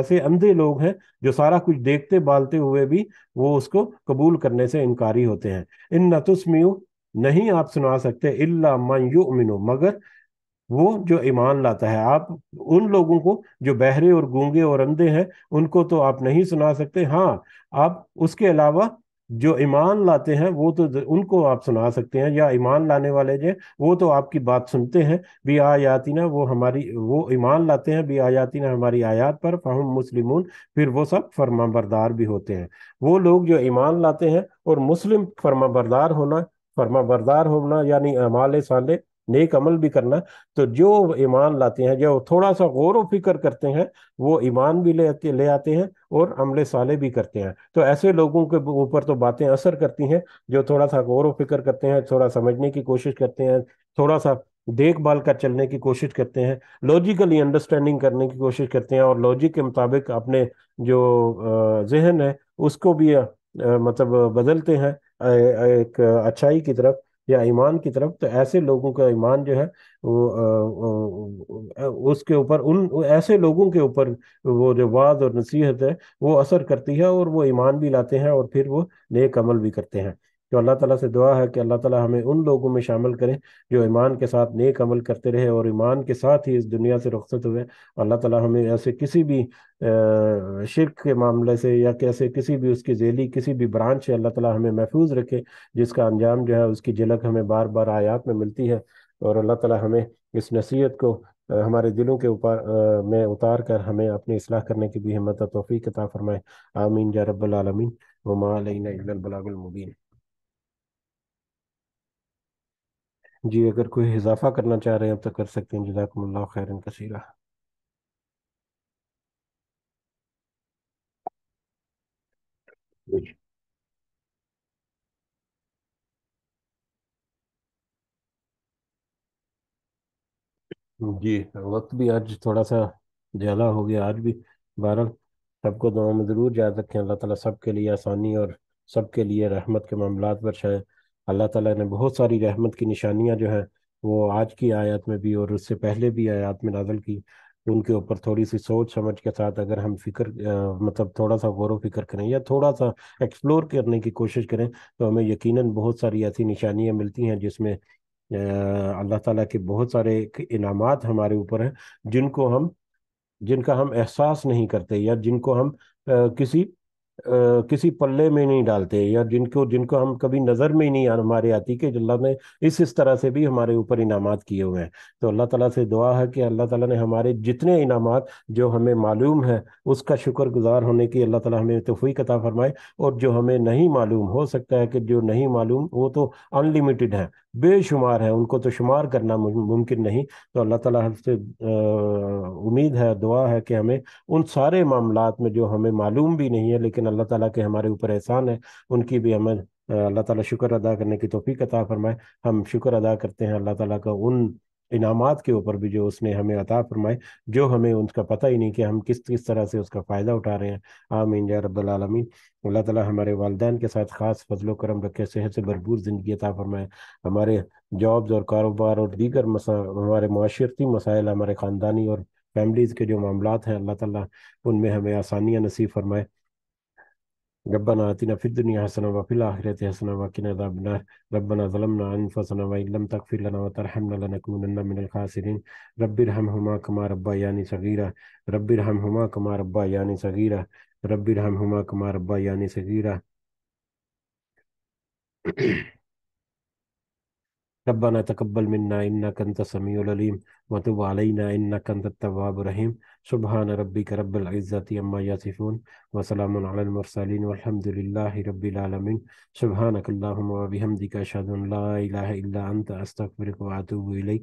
ऐसे अंधे लोग हैं जो सारा कुछ देखते बालते हुए भी वो उसको कबूल करने से इनकारी होते हैं इन नतुस्मियों नहीं आप सुना सकते इल्ला मन मगर वो जो ईमान लाता है आप उन लोगों को जो बहरे और गूंगे और अंधे हैं उनको तो आप नहीं सुना सकते हाँ आप उसके अलावा जो ईमान लाते हैं वो तो उनको आप सुना सकते हैं या ईमान लाने वाले जो वो तो आपकी बात सुनते हैं भी आयातिना वो हमारी वो ईमान लाते हैं भी आयातिना हमारी आयात पर फहम मुस्लिम फिर वो सब फर्मा बरदार भी होते हैं वो लोग जो ईमान लाते हैं और मुस्लिम फर्मा बरदार होना फर्मा बरदार होना यानी अमाल साले नेक अमल भी करना तो जो ईमान लाते हैं जो थोड़ा सा गौर व फिक्र करते हैं वो ईमान भी ले आते ले आते हैं और अमल साले भी करते हैं तो ऐसे लोगों के ऊपर तो बातें असर करती हैं जो थोड़ा सा गौर व फिक्र करते हैं थोड़ा समझने की कोशिश करते हैं थोड़ा सा देखभाल कर चलने की कोशिश करते हैं लॉजिकली अंडरस्टैंडिंग करने की कोशिश करते हैं और लॉजिक के मुताबिक अपने जो जहन है उसको भी मतलब बदलते हैं एक अच्छाई की तरफ या ईमान की तरफ तो ऐसे लोगों का ईमान जो है वो आ, आ, उसके ऊपर उन ऐसे लोगों के ऊपर वो जो वाद और नसीहत है वो असर करती है और वो ईमान भी लाते हैं और फिर वो नेक अमल भी करते हैं तो अल्लाह ताला से दुआ है कि अल्लाह ताला हमें उन लोगों में शामिल करें जो ईमान के साथ नेक अमल करते रहे और ईमान के साथ ही इस दुनिया से रुखसत हुए अल्लाह ताला हमें ऐसे किसी भी शिरक के मामले से या कैसे किसी भी उसकी जेली किसी भी ब्रांच से अल्लाह ताला हमें महफूज रखे जिसका अंजाम जो है उसकी झलक हमें बार बार आयात में मिलती है और अल्लाह ताला हमें इस नसीहत को हमारे दिलों के ऊपर में उतार कर हमें अपनी असलाह करने की भी हिम्मत तोफ़ी कता फ़रमाए आमीन या रब्बल आलमीन वमा अलैना बलागुल मुबीन जी अगर कोई इजाफा करना चाह रहे हैं तो कर सकते हैं जजाकल्ला खैरन कसीरा जी। वक्त भी आज थोड़ा सा ज़्यादा हो गया आज भी बहरहाल सबको दुआ में ज़रूर याद रखें अल्लाह ताला के लिए आसानी और सबके लिए रहमत के मामला बरसाएं अल्लाह ताला ने बहुत सारी रहमत की निशानियां जो हैं वो आज की आयत में भी और उससे पहले भी आयत में नाजल की उनके ऊपर थोड़ी सी सोच समझ के साथ अगर हम फिक्र मतलब थोड़ा सा गौर फिक्र करें या थोड़ा सा एक्सप्लोर करने की कोशिश करें तो हमें यकीनन बहुत सारी ऐसी निशानियां मिलती हैं जिसमें अल्लाह ताला के बहुत सारे इनाम हमारे ऊपर हैं जिनको हम जिनका हम एहसास नहीं करते या जिनको हम आ, किसी किसी पल्ले में नहीं डालते या जिनको जिनको हम कभी नज़र में ही नहीं हमारे आती कि अल्लाह ने इस इस तरह से भी हमारे ऊपर इनाम किए हुए हैं तो अल्लाह ताला से दुआ है कि अल्लाह ताला ने हमारे जितने इनाम जो हमें मालूम है उसका शुक्र गुज़ार होने की अल्लाह ताला हमें तोफ़ी कता फरमाए और जो हमें नहीं मालूम हो सकता है कि जो नहीं मालूम वो तो अनलिमिटेड है बेशुमार हैं उनको तो शुमार करना मुमकिन नहीं तो अल्लाह ताला से उम्मीद है दुआ है कि हमें उन सारे मामला में जो हमें मालूम भी नहीं है लेकिन अल्लाह ताला के हमारे ऊपर एहसान है उनकी भी हमें अल्लाह ताला शुक्र अदा करने की तोफ़ी अता फरमाए हम शुक्र अदा करते हैं अल्लाह ताला का उन इनामात के ऊपर भी जो उसने हमें अता फरमाए जो हमें उनका पता ही नहीं कि हम किस किस तरह से उसका फ़ायदा उठा रहे हैं आमीन या रबालमीन अल्लाह ताला हमारे वालदे के साथ ख़ास फजलो करम रखे सेहत से भरपूर ज़िंदगी अता फरमाए हमारे जॉब्स और कारोबार और दीगर मसा हमारे माशरती मसाइल हमारे ख़ानदानी और फैमिलीज़ के जो मामला हैं अल्लाह ताली उनमें हमें आसानियाँ नसीब फरमाए ربنا آتنا في الدنيا حسنة وفي الآخرة حسنة وقنا عذاب النار ربنا ظلمنا أنفسنا وإن لم تغفر لنا وترحمنا لنكونن من الخاسرين رب ارحمهما كما ربياني صغيرا رب ارحمهما كما ربياني صغيرا رب ارحمهما كما ربياني صغيرا ربنا تقبل منا إنك أنت السميع العليم وتب علينا إنك أنت التواب الرحيم سبحان ربك رب العزة عما يصفون وسلام على المرسلين والحمد لله رب العالمين سبحانك اللهم وبحمدك أشهد أن لا إله إلا أنت أستغفرك وأتوب إليك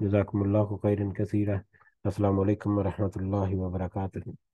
جزاكم الله خيرا كثيرا السلام عليكم ورحمة الله وبركاته